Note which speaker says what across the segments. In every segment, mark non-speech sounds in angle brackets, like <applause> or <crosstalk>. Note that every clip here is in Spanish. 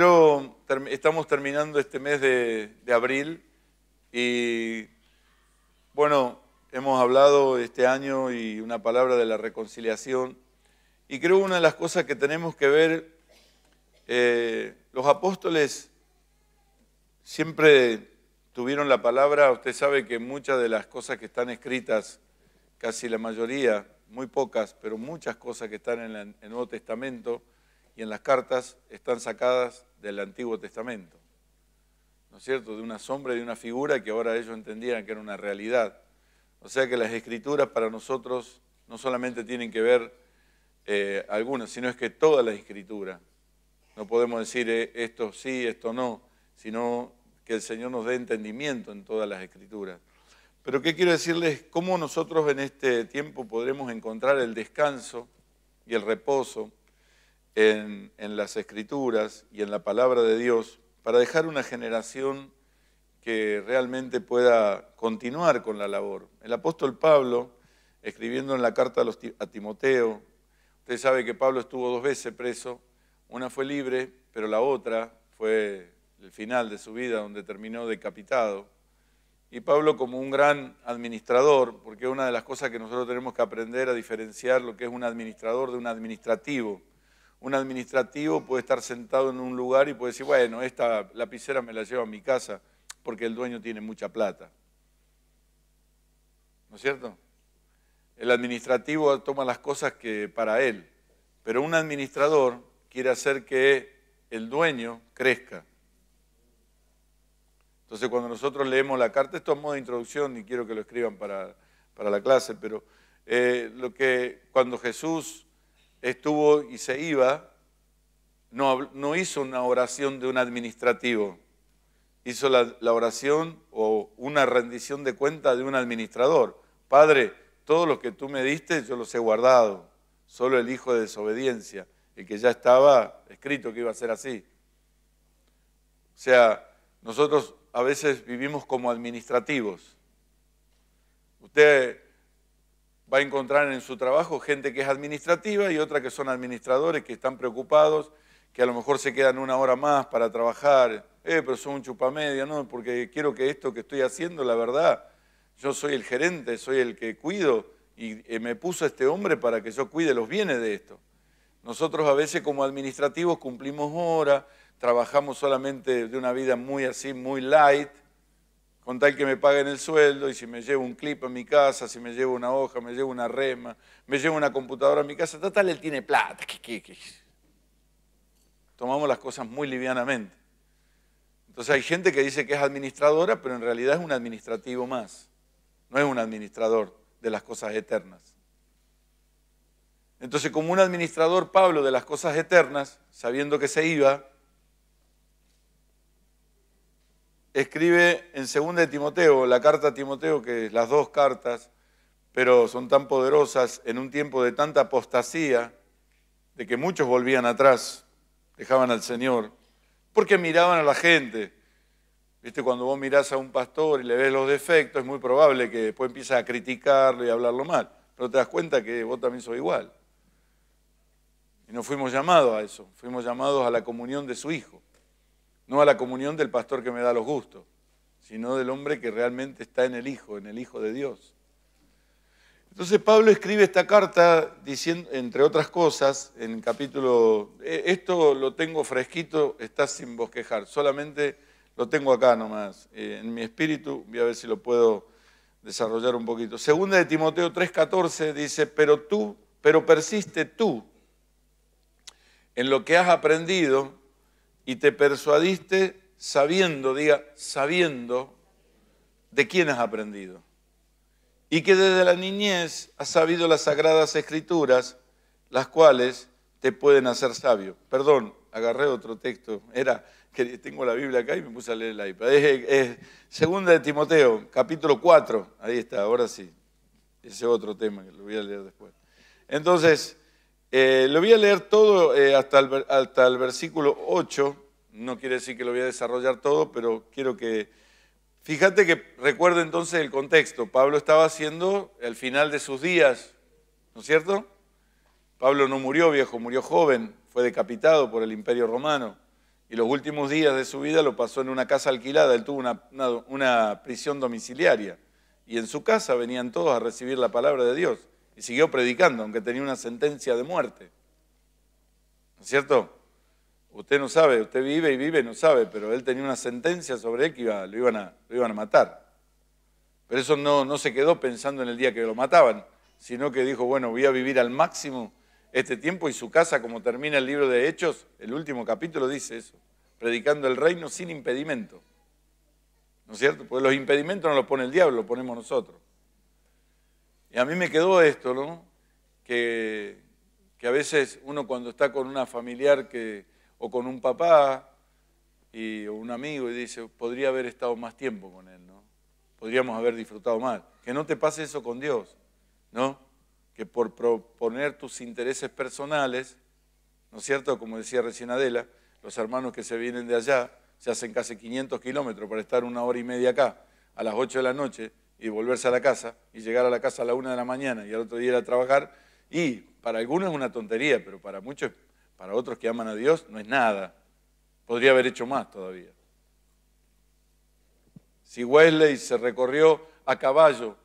Speaker 1: pero estamos terminando este mes de, abril y bueno, hemos hablado este año y una palabra de la reconciliación. Y creo una de las cosas que tenemos que ver, eh, los apóstoles siempre tuvieron la palabra, usted sabe que muchas de las cosas que están escritas, casi la mayoría, muy pocas, pero muchas cosas que están en el Nuevo Testamento y en las cartas están sacadas del Antiguo Testamento. ¿No es cierto? De una sombra y de una figura que ahora ellos entendían que era una realidad. O sea que las escrituras para nosotros no solamente tienen que ver eh, algunas, sino es que toda la escritura. No podemos decir eh, esto sí, esto no, sino que el Señor nos dé entendimiento en todas las escrituras. Pero ¿qué quiero decirles? ¿Cómo nosotros en este tiempo podremos encontrar el descanso y el reposo? en, las escrituras y en la palabra de Dios para dejar una generación que realmente pueda continuar con la labor. El apóstol Pablo, escribiendo en la carta a Timoteo, usted sabe que Pablo estuvo dos veces preso, una fue libre, pero la otra fue el final de su vida donde terminó decapitado. Y Pablo como un gran administrador, porque una de las cosas que nosotros tenemos que aprender a diferenciar lo que es un administrador de un administrativo un administrativo puede estar sentado en un lugar y puede decir, bueno, esta lapicera me la llevo a mi casa porque el dueño tiene mucha plata. ¿No es cierto? El administrativo toma las cosas que para él, pero un administrador quiere hacer que el dueño crezca. Entonces cuando nosotros leemos la carta, esto es modo de introducción y quiero que lo escriban para, para la clase, pero eh, lo que cuando Jesús estuvo y se iba, no, no hizo una oración de un administrativo, hizo la, oración o una rendición de cuenta de un administrador. Padre, todo lo que tú me diste yo los he guardado, solo el hijo de desobediencia, el que ya estaba escrito que iba a ser así. O sea, nosotros a veces vivimos como administrativos. Usted va a encontrar en su trabajo gente que es administrativa y otra que son administradores, que están preocupados, que a lo mejor se quedan una hora más para trabajar, eh, pero son un chupamedia, no, porque quiero que esto que estoy haciendo, la verdad, yo soy el gerente, soy el que cuido y eh, me puso este hombre para que yo cuide los bienes de esto. Nosotros a veces como administrativos cumplimos horas, trabajamos solamente de una vida muy así, muy light, con tal que me paguen el sueldo y si me llevo un clip a mi casa, si me llevo una hoja, me llevo una rema, me llevo una computadora a mi casa, tal él tiene plata. Tomamos las cosas muy livianamente. Entonces hay gente que dice que es administradora, pero en realidad es un administrativo más, no es un administrador de las cosas eternas. Entonces como un administrador Pablo de las cosas eternas, sabiendo que se iba, escribe en 2 de Timoteo, la carta a Timoteo, que las dos cartas, pero son tan poderosas en un tiempo de tanta apostasía, de que muchos volvían atrás, dejaban al Señor, porque miraban a la gente. Viste, cuando vos mirás a un pastor y le ves los defectos, es muy probable que después empieces a criticarlo y a hablarlo mal. Pero te das cuenta que vos también sos igual. Y no fuimos llamados a eso, fuimos llamados a la comunión de su Hijo no a la comunión del pastor que me da los gustos, sino del hombre que realmente está en el Hijo, en el Hijo de Dios. Entonces Pablo escribe esta carta diciendo, entre otras cosas, en el capítulo, eh, esto lo tengo fresquito, está sin bosquejar, solamente lo tengo acá nomás, eh, en mi espíritu, voy a ver si lo puedo desarrollar un poquito. Segunda de Timoteo 3:14 dice, pero tú, pero persiste tú en lo que has aprendido y te persuadiste sabiendo, diga, sabiendo de quién has aprendido. Y que desde la niñez has sabido las sagradas escrituras, las cuales te pueden hacer sabio. Perdón, agarré otro texto. Era, que tengo la Biblia acá y me puse a leer la iPad. Es, segunda de Timoteo, capítulo 4. Ahí está, ahora sí. Ese otro tema que lo voy a leer después. Entonces, eh, lo voy a leer todo eh, hasta, el, hasta, el, versículo 8. No quiere decir que lo voy a desarrollar todo, pero quiero que... Fíjate que recuerde entonces el contexto. Pablo estaba haciendo el final de sus días, ¿no es cierto? Pablo no murió viejo, murió joven, fue decapitado por el imperio romano. Y los últimos días de su vida lo pasó en una casa alquilada, él tuvo una prisión domiciliaria. Y en su casa venían todos a recibir la palabra de Dios y siguió predicando, aunque tenía una sentencia de muerte. ¿No es cierto? Usted no sabe, usted vive y vive, no sabe, pero él tenía una sentencia sobre él que lo, iban a, matar. Pero eso no, no se quedó pensando en el día que lo mataban, sino que dijo, bueno, voy a vivir al máximo este tiempo y su casa, como termina el libro de Hechos, el último capítulo dice eso, predicando el reino sin impedimento. ¿No es cierto? Porque los impedimentos no los pone el diablo, los ponemos nosotros. Y a mí me quedó esto, ¿no? Que, a veces uno cuando está con una familiar o con un papá y, o un amigo y dice, podría haber estado más tiempo con él, ¿no? Podríamos haber disfrutado más. Que no te pase eso con Dios, ¿no? Que por proponer tus intereses personales, ¿no es cierto? Como decía recién Adela, los hermanos que se vienen de allá se hacen casi 500 kilómetros para estar una hora y media acá, a las 8 de la noche, y volverse a la casa y llegar a la casa a la una de la mañana y al otro día ir a trabajar. Y para algunos es una tontería, pero para muchos, para otros que aman a Dios, no es nada. Podría haber hecho más todavía. Si Wesley se recorrió a caballo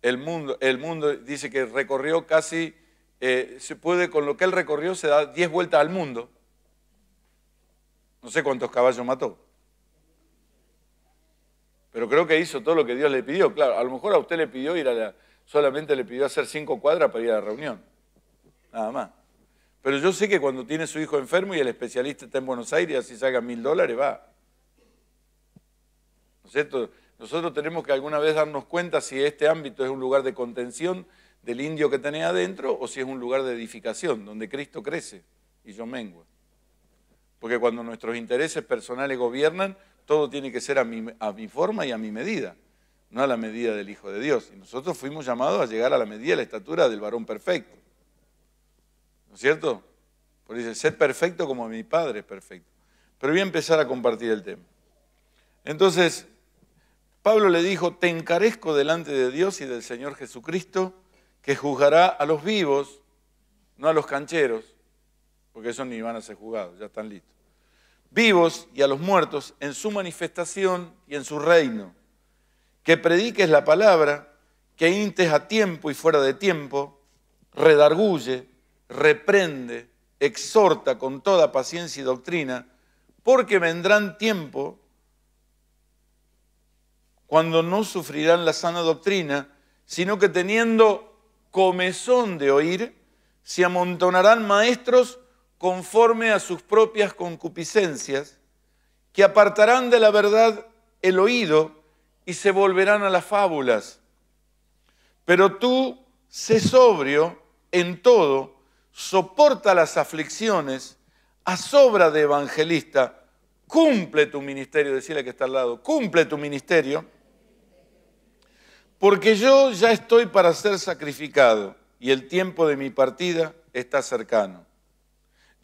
Speaker 1: el mundo, el mundo dice que recorrió casi, eh, se puede, con lo que él recorrió se da diez vueltas al mundo. No sé cuántos caballos mató. Pero creo que hizo todo lo que Dios le pidió. Claro, a lo mejor a usted le pidió ir a la. solamente le pidió hacer cinco cuadras para ir a la reunión. Nada más. Pero yo sé que cuando tiene su hijo enfermo y el especialista está en Buenos Aires, se saca mil dólares, va. ¿No es cierto? Nosotros tenemos que alguna vez darnos cuenta si este ámbito es un lugar de contención del indio que tenía adentro o si es un lugar de edificación, donde Cristo crece y yo mengua. Porque cuando nuestros intereses personales gobiernan, todo tiene que ser a mi, forma y a mi medida, no a la medida del Hijo de Dios. Y nosotros fuimos llamados a llegar a la medida y la estatura del varón perfecto. ¿No es cierto? Por eso dice, ser perfecto como mi Padre es perfecto. Pero voy a empezar a compartir el tema. Entonces, Pablo le dijo, te encarezco delante de Dios y del Señor Jesucristo, que juzgará a los vivos, no a los cancheros, porque esos ni van a ser juzgados, ya están listos vivos y a los muertos en su manifestación y en su reino. Que prediques la palabra, que intes a tiempo y fuera de tiempo, redarguye, reprende, exhorta con toda paciencia y doctrina, porque vendrán tiempo cuando no sufrirán la sana doctrina, sino que teniendo comezón de oír, se amontonarán maestros conforme a sus propias concupiscencias, que apartarán de la verdad el oído y se volverán a las fábulas. Pero tú sé sobrio en todo, soporta las aflicciones, a sobra de evangelista, cumple tu ministerio, decirle que está al lado, cumple tu ministerio, porque yo ya estoy para ser sacrificado y el tiempo de mi partida está cercano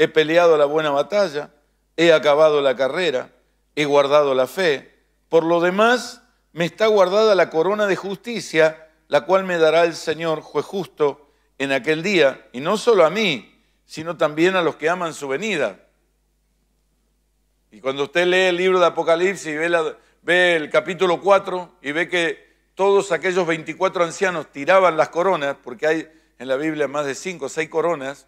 Speaker 1: he peleado la buena batalla, he acabado la carrera, he guardado la fe. Por lo demás, me está guardada la corona de justicia, la cual me dará el Señor, juez justo, en aquel día, y no solo a mí, sino también a los que aman su venida. Y cuando usted lee el libro de Apocalipsis y ve, ve el capítulo 4 y ve que todos aquellos 24 ancianos tiraban las coronas, porque hay en la Biblia más de 5 o 6 coronas,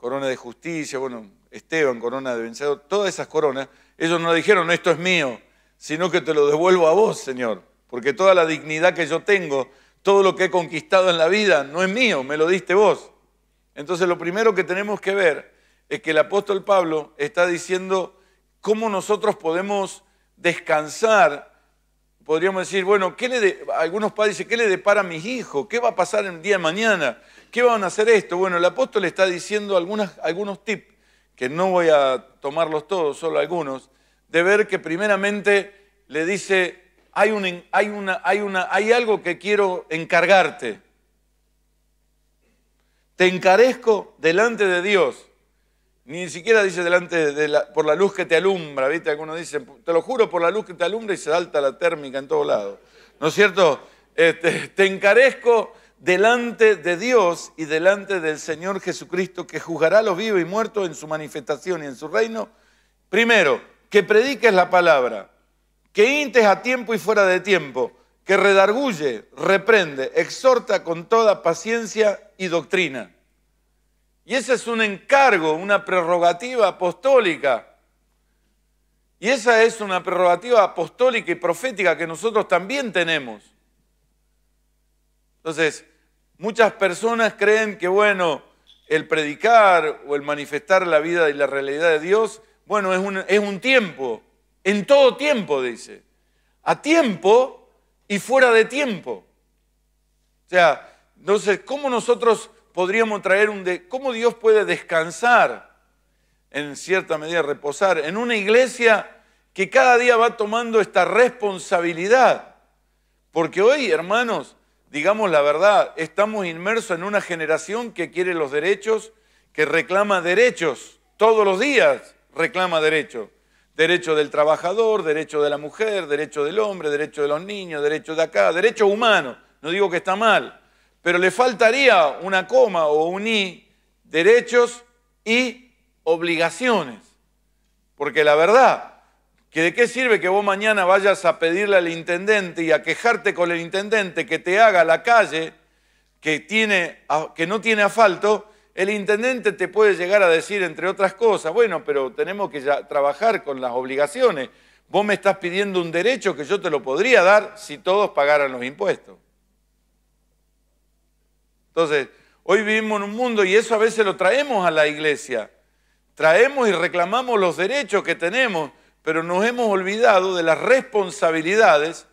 Speaker 1: corona de justicia, bueno, Esteban, corona de vencedor, todas esas coronas, ellos no dijeron, esto es mío, sino que te lo devuelvo a vos, Señor, porque toda la dignidad que yo tengo, todo lo que he conquistado en la vida, no es mío, me lo diste vos. Entonces lo primero que tenemos que ver es que el apóstol Pablo está diciendo cómo nosotros podemos descansar, podríamos decir, bueno, ¿qué le algunos padres dicen, ¿qué le depara a mis hijos? ¿Qué va a pasar el día de mañana? ¿Qué van a hacer esto? Bueno, el apóstol está diciendo algunas, algunos tips, que no voy a tomarlos todos, solo algunos, de ver que primeramente le dice, hay, un, hay, una, hay, una, hay algo que quiero encargarte. Te encarezco delante de Dios. Ni siquiera dice delante de por la luz que te alumbra, ¿viste? Algunos dicen, te lo juro por la luz que te alumbra y se alta la térmica en todo lado. ¿No es cierto? Este, <laughs> te encarezco delante de Dios y delante del Señor Jesucristo, que juzgará a los vivos y muertos en su manifestación y en su reino. Primero, que prediques la palabra, que intes a tiempo y fuera de tiempo, que redarguye, reprende, exhorta con toda paciencia y doctrina. Y ese es un encargo, una prerrogativa apostólica. Y esa es una prerrogativa apostólica y profética que nosotros también tenemos. Entonces, Muchas personas creen que, bueno, el predicar o el manifestar la vida y la realidad de Dios, bueno, es un, es un tiempo, en todo tiempo, dice, a tiempo y fuera de tiempo. O sea, entonces, ¿cómo nosotros podríamos traer un... De, ¿Cómo Dios puede descansar, en cierta medida reposar, en una iglesia que cada día va tomando esta responsabilidad? Porque hoy, hermanos, digamos la verdad, estamos inmersos en una generación que quiere los derechos, que reclama derechos, todos los días reclama derechos. Derecho del trabajador, derecho de la mujer, derecho del hombre, derecho de los niños, derechos de acá, derecho humano. No digo que está mal, pero le faltaría una coma o un i, derechos y obligaciones. Porque la verdad, que de qué sirve que vos mañana vayas a pedirle al intendente y a quejarte con el intendente que te haga la calle que, tiene, que no tiene asfalto, el intendente te puede llegar a decir, entre otras cosas, bueno, pero tenemos que ya trabajar con las obligaciones. Vos me estás pidiendo un derecho que yo te lo podría dar si todos pagaran los impuestos. Entonces, hoy vivimos en un mundo y eso a veces lo traemos a la iglesia. Traemos y reclamamos los derechos que tenemos pero nos hemos olvidado de las responsabilidades,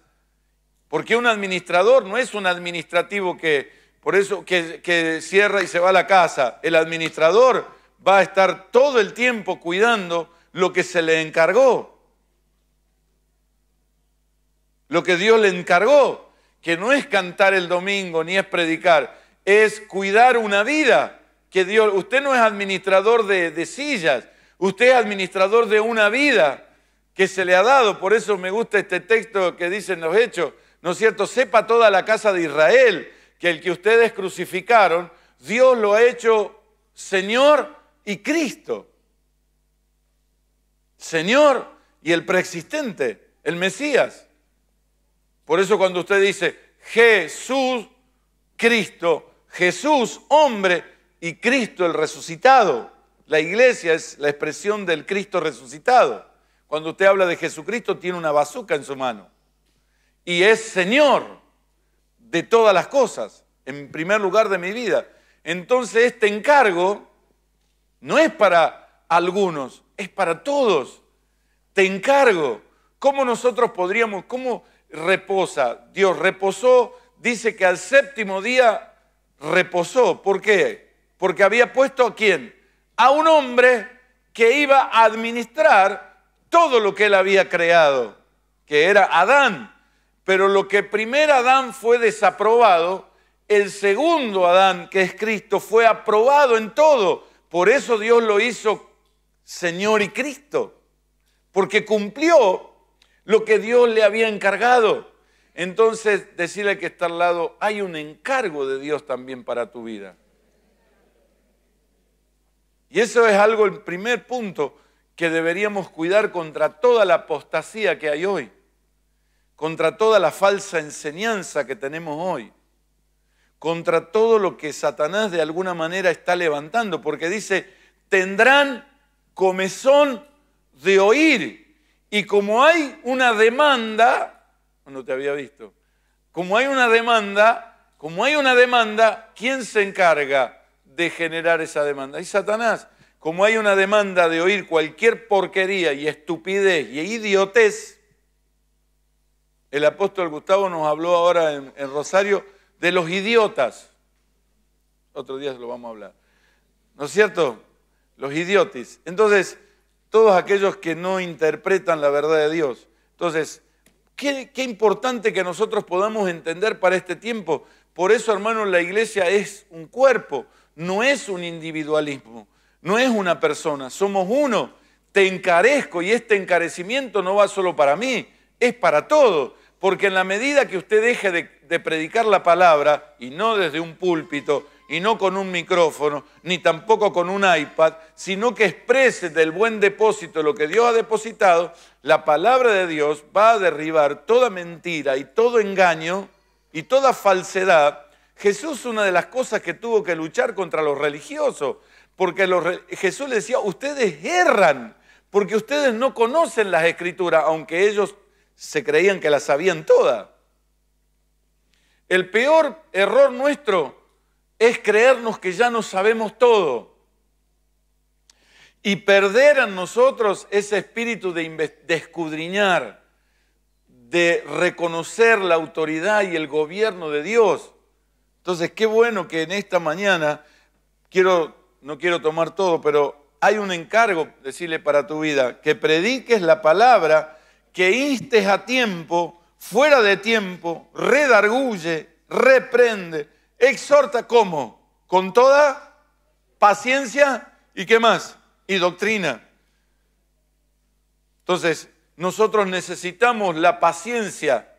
Speaker 1: porque un administrador no es un administrativo que, por eso, que, cierra y se va a la casa. El administrador va a estar todo el tiempo cuidando lo que se le encargó, lo que Dios le encargó, que no es cantar el domingo ni es predicar, es cuidar una vida que Dios, usted no es administrador de sillas, usted es administrador de una vida que se le ha dado. Por eso me gusta este texto que dicen los hechos, ¿no es cierto? Sepa toda la casa de Israel que el que ustedes crucificaron, Dios lo ha hecho Señor y Cristo. Señor y el preexistente, el Mesías. Por eso cuando usted dice Jesús, Cristo, Jesús, hombre, y Cristo el resucitado, la iglesia es la expresión del Cristo resucitado. Cuando usted habla de Jesucristo, tiene una bazuca en su mano. Y es Señor de todas las cosas, en primer lugar de mi vida. Entonces este encargo no es para algunos, es para todos. Te encargo. ¿Cómo nosotros podríamos, cómo reposa? Dios reposó, dice que al séptimo día reposó. ¿Por qué? Porque había puesto a quién? A un hombre que iba a administrar todo lo que él había creado, que era Adán. Pero lo que primer Adán fue desaprobado, el segundo Adán, que es Cristo, fue aprobado en todo. Por eso Dios lo hizo Señor y Cristo, porque cumplió lo que Dios le había encargado. Entonces, decirle que está al lado, hay un encargo de Dios también para tu vida. Y eso es algo, el primer punto que deberíamos cuidar contra toda la apostasía que hay hoy, contra toda la falsa enseñanza que tenemos hoy, contra todo lo que Satanás de alguna manera está levantando, porque dice, tendrán comezón de oír. Y como hay una demanda, no te había visto, como hay una demanda, como hay una demanda, ¿quién se encarga de generar esa demanda? Y Satanás como hay una demanda de oír cualquier porquería y estupidez y idiotez, el apóstol Gustavo nos habló ahora en, Rosario de los idiotas. Otro día se lo vamos a hablar. ¿No es cierto? Los idiotis. Entonces, todos aquellos que no interpretan la verdad de Dios. Entonces, qué, qué importante que nosotros podamos entender para este tiempo. Por eso, hermanos, la iglesia es un cuerpo, no es un individualismo no es una persona, somos uno. Te encarezco y este encarecimiento no va solo para mí, es para todo. Porque en la medida que usted deje de, de predicar la palabra, y no desde un púlpito, y no con un micrófono, ni tampoco con un iPad, sino que exprese del buen depósito lo que Dios ha depositado, la palabra de Dios va a derribar toda mentira y todo engaño y toda falsedad. Jesús una de las cosas que tuvo que luchar contra los religiosos porque Jesús le decía, ustedes erran, porque ustedes no conocen las escrituras, aunque ellos se creían que las sabían todas. El peor error nuestro es creernos que ya no sabemos todo y perder en nosotros ese espíritu de, de, escudriñar, de reconocer la autoridad y el gobierno de Dios. Entonces, qué bueno que en esta mañana quiero no quiero tomar todo, pero hay un encargo, decirle, para tu vida, que prediques la palabra, que instes a tiempo, fuera de tiempo, redarguye, reprende, exhorta como, con toda paciencia y qué más, y doctrina. Entonces, nosotros necesitamos la paciencia,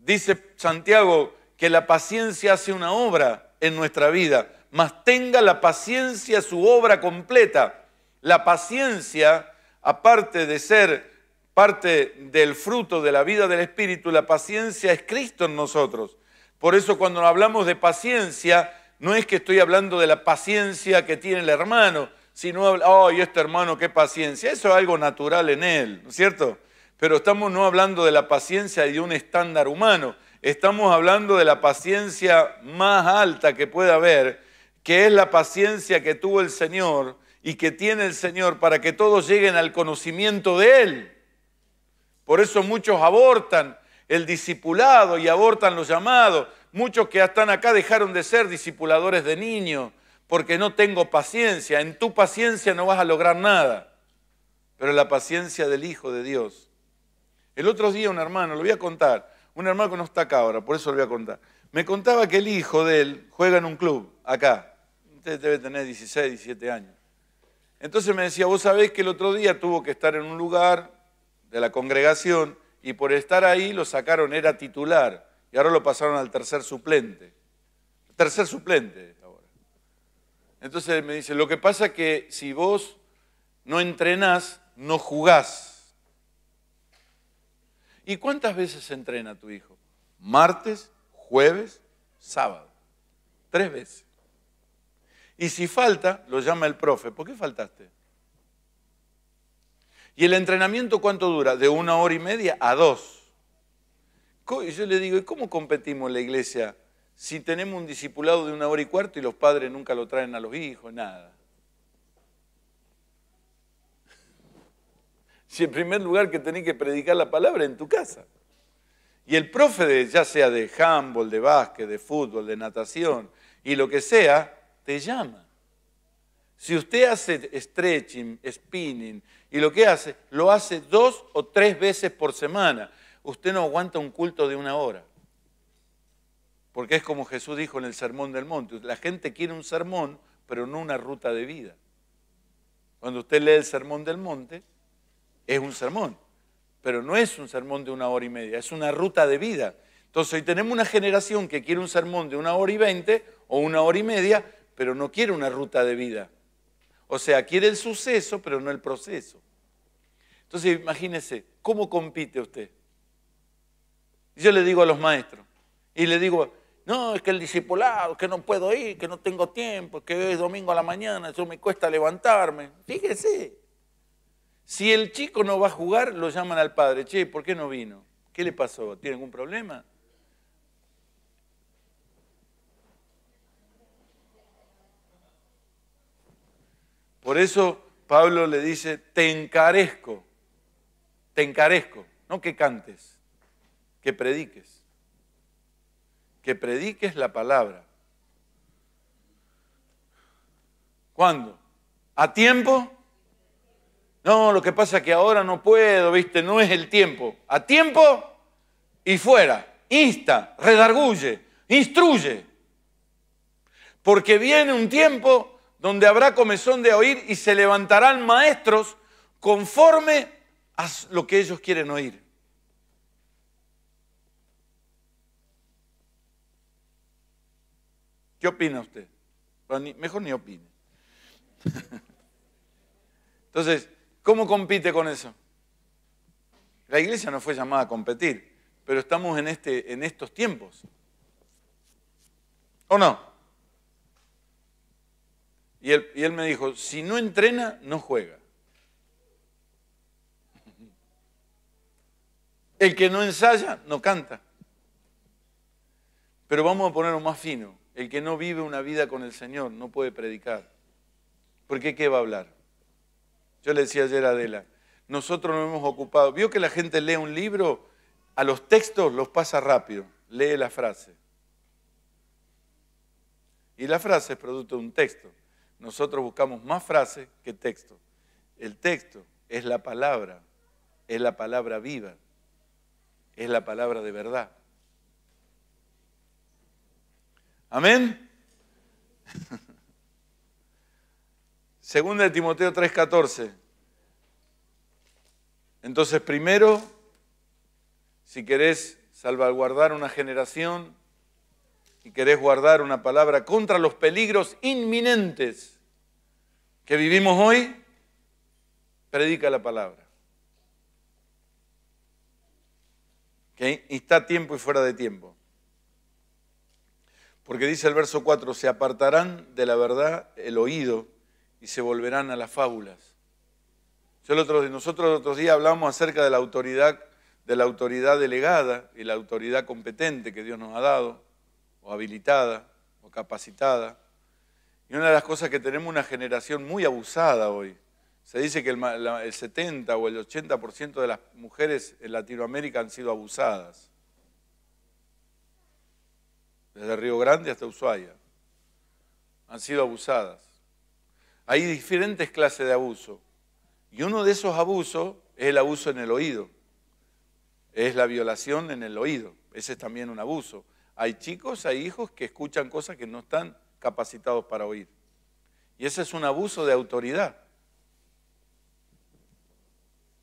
Speaker 1: dice Santiago, que la paciencia hace una obra en nuestra vida mas tenga la paciencia su obra completa. La paciencia, aparte de ser parte del fruto de la vida del Espíritu, la paciencia es Cristo en nosotros. Por eso cuando hablamos de paciencia, no es que estoy hablando de la paciencia que tiene el hermano, sino, ay, oh, este hermano, qué paciencia. Eso es algo natural en él, ¿no es cierto? Pero estamos no hablando de la paciencia y de un estándar humano, estamos hablando de la paciencia más alta que pueda haber, que es la paciencia que tuvo el Señor y que tiene el Señor para que todos lleguen al conocimiento de Él. Por eso muchos abortan el discipulado y abortan los llamados. Muchos que están acá dejaron de ser discipuladores de niños porque no tengo paciencia. En tu paciencia no vas a lograr nada, pero la paciencia del Hijo de Dios. El otro día un hermano, lo voy a contar, un hermano que no está acá ahora, por eso lo voy a contar, me contaba que el hijo de él juega en un club acá, debe tener 16, 17 años. Entonces me decía, vos sabés que el otro día tuvo que estar en un lugar de la congregación y por estar ahí lo sacaron, era titular, y ahora lo pasaron al tercer suplente. Tercer suplente ahora. Entonces me dice, lo que pasa es que si vos no entrenás, no jugás. ¿Y cuántas veces entrena tu hijo? Martes, jueves, sábado. Tres veces. Y si falta, lo llama el profe. ¿Por qué faltaste? ¿Y el entrenamiento cuánto dura? De una hora y media a dos. Y yo le digo, ¿y cómo competimos en la iglesia si tenemos un discipulado de una hora y cuarto y los padres nunca lo traen a los hijos, nada? <laughs> Si en primer lugar que tenés que predicar la palabra en tu casa. Y el profe, de, ya sea de handball, de básquet, de fútbol, de natación y lo que sea, te llama. Si usted hace stretching, spinning, y lo que hace, lo hace dos o tres veces por semana, usted no aguanta un culto de una hora. Porque es como Jesús dijo en el Sermón del Monte, la gente quiere un sermón, pero no una ruta de vida. Cuando usted lee el Sermón del Monte, es un sermón, pero no es un sermón de una hora y media, es una ruta de vida. Entonces hoy tenemos una generación que quiere un sermón de una hora y veinte o una hora y media, pero no quiere una ruta de vida. O sea, quiere el suceso, pero no el proceso. Entonces, imagínese, ¿cómo compite usted? Yo le digo a los maestros, y le digo, no, es que el discipulado, que no puedo ir, que no tengo tiempo, que es domingo a la mañana, eso me cuesta levantarme. Fíjese, si el chico no va a jugar, lo llaman al padre, che, ¿por qué no vino? ¿Qué le pasó? ¿Tiene algún problema? Por eso Pablo le dice, te encarezco, te encarezco, no que cantes, que prediques, que prediques la palabra. ¿Cuándo? ¿A tiempo? No, lo que pasa es que ahora no puedo, viste, no es el tiempo. A tiempo y fuera. Insta, redarguye, instruye. Porque viene un tiempo donde habrá comezón de oír y se levantarán maestros conforme a lo que ellos quieren oír. ¿Qué opina usted? mejor ni opine. <laughs> Entonces, ¿cómo compite con eso? La iglesia no fue llamada a competir, pero estamos en, este, en estos tiempos. ¿O no? Y él, me dijo, si no entrena, no juega. El que no ensaya, no canta. Pero vamos a ponerlo más fino. El que no vive una vida con el Señor no puede predicar. qué? qué va a hablar? Yo le decía ayer a Adela, nosotros nos hemos ocupado. Vio que la gente lee un libro, a los textos los pasa rápido, lee la frase. Y la frase es producto de un texto nosotros buscamos más frases que texto. El texto es la palabra, es la palabra viva, es la palabra de verdad. Amén. <laughs> Segunda de Timoteo 3:14. Entonces, primero, si querés salvaguardar una generación, si querés guardar una palabra, contra los peligros inminentes que vivimos hoy, predica la palabra. Que está tiempo y fuera de tiempo. Porque dice el verso 4, se apartarán de la verdad el oído y se volverán a las fábulas. nosotros el otro día hablamos acerca de la autoridad de la autoridad delegada y la autoridad competente que Dios nos ha dado o habilitada o capacitada. Y una de las cosas que tenemos una generación muy abusada hoy. Se dice que el, el 70 o el 80% de las mujeres en Latinoamérica han sido abusadas. Desde Río Grande hasta Ushuaia. Han sido abusadas. Hay diferentes clases de abuso. Y uno de esos abusos es el abuso en el oído. Es la violación en el oído. Ese es también un abuso. Hay chicos, hay hijos que escuchan cosas que no están capacitados para oír. Y ese es un abuso de autoridad.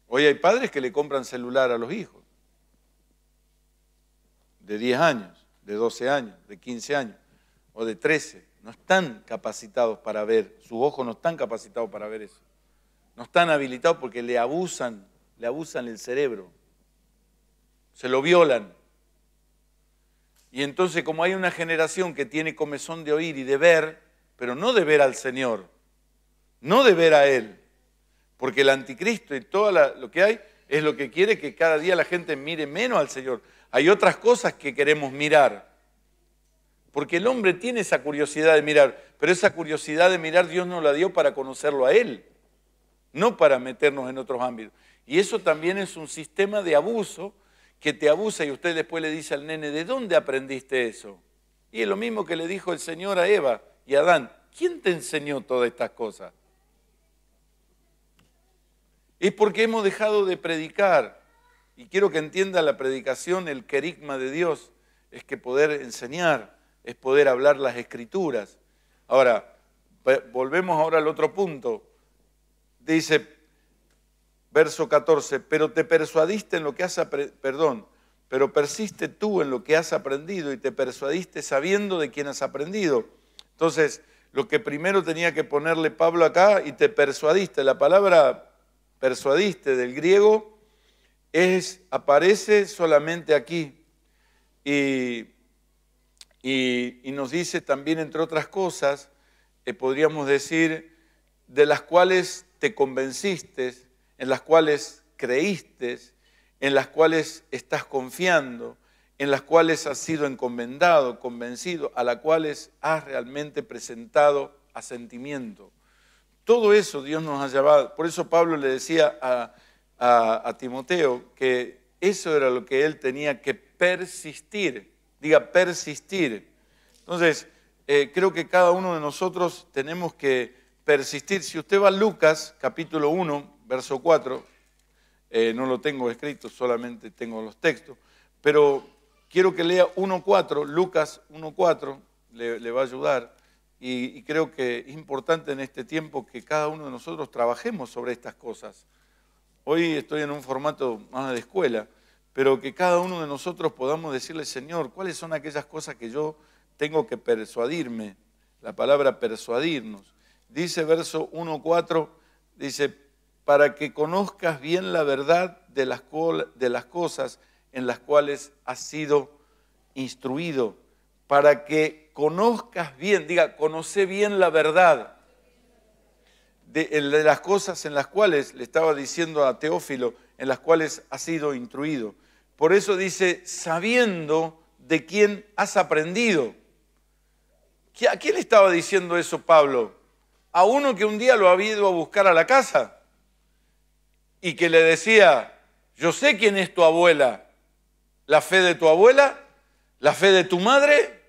Speaker 1: Hoy hay padres que le compran celular a los hijos, de 10 años, de 12 años, de 15 años o de 13. No están capacitados para ver, sus ojos no están capacitados para ver eso. No están habilitados porque le abusan, le abusan el cerebro, se lo violan. Y entonces como hay una generación que tiene comezón de oír y de ver, pero no de ver al Señor, no de ver a Él, porque el anticristo y todo lo que hay es lo que quiere que cada día la gente mire menos al Señor. Hay otras cosas que queremos mirar, porque el hombre tiene esa curiosidad de mirar, pero esa curiosidad de mirar Dios nos la dio para conocerlo a Él, no para meternos en otros ámbitos. Y eso también es un sistema de abuso que te abusa y usted después le dice al nene, ¿de dónde aprendiste eso? Y es lo mismo que le dijo el Señor a Eva y a Adán, ¿quién te enseñó todas estas cosas? Es porque hemos dejado de predicar. Y quiero que entienda la predicación, el querigma de Dios, es que poder enseñar, es poder hablar las escrituras. Ahora, volvemos ahora al otro punto. Dice, verso 14, pero te persuadiste en lo que has perdón, pero persiste tú en lo que has aprendido y te persuadiste sabiendo de quién has aprendido. Entonces, lo que primero tenía que ponerle Pablo acá y te persuadiste, la palabra persuadiste del griego es aparece solamente aquí. Y, nos dice también, entre otras cosas, eh, podríamos decir, de las cuales te convenciste, en las cuales creíste, en las cuales estás confiando, en las cuales has sido encomendado, convencido, a las cuales has realmente presentado asentimiento. Todo eso Dios nos ha llevado. Por eso Pablo le decía a, Timoteo que eso era lo que él tenía que persistir. Diga, persistir. Entonces, eh, creo que cada uno de nosotros tenemos que persistir. Si usted va a Lucas capítulo 1, verso 4. Eh, no lo tengo escrito, solamente tengo los textos. Pero quiero que lea 1.4, Lucas 1.4, le, le, va a ayudar. Y, y creo que es importante en este tiempo que cada uno de nosotros trabajemos sobre estas cosas. Hoy estoy en un formato más de escuela, pero que cada uno de nosotros podamos decirle, Señor, ¿cuáles son aquellas cosas que yo tengo que persuadirme? La palabra persuadirnos. Dice verso 1.4, dice, para que conozcas bien la verdad de las, cosas en las cuales has sido instruido, para que conozcas bien, diga, conoce bien la verdad de, las cosas en las cuales, le estaba diciendo a Teófilo, en las cuales has sido instruido. Por eso dice, sabiendo de quién has aprendido. ¿A quién le estaba diciendo eso Pablo? A uno que un día lo había ido a buscar a la casa y que le decía, yo sé quién es tu abuela, la fe de tu abuela, la fe de tu madre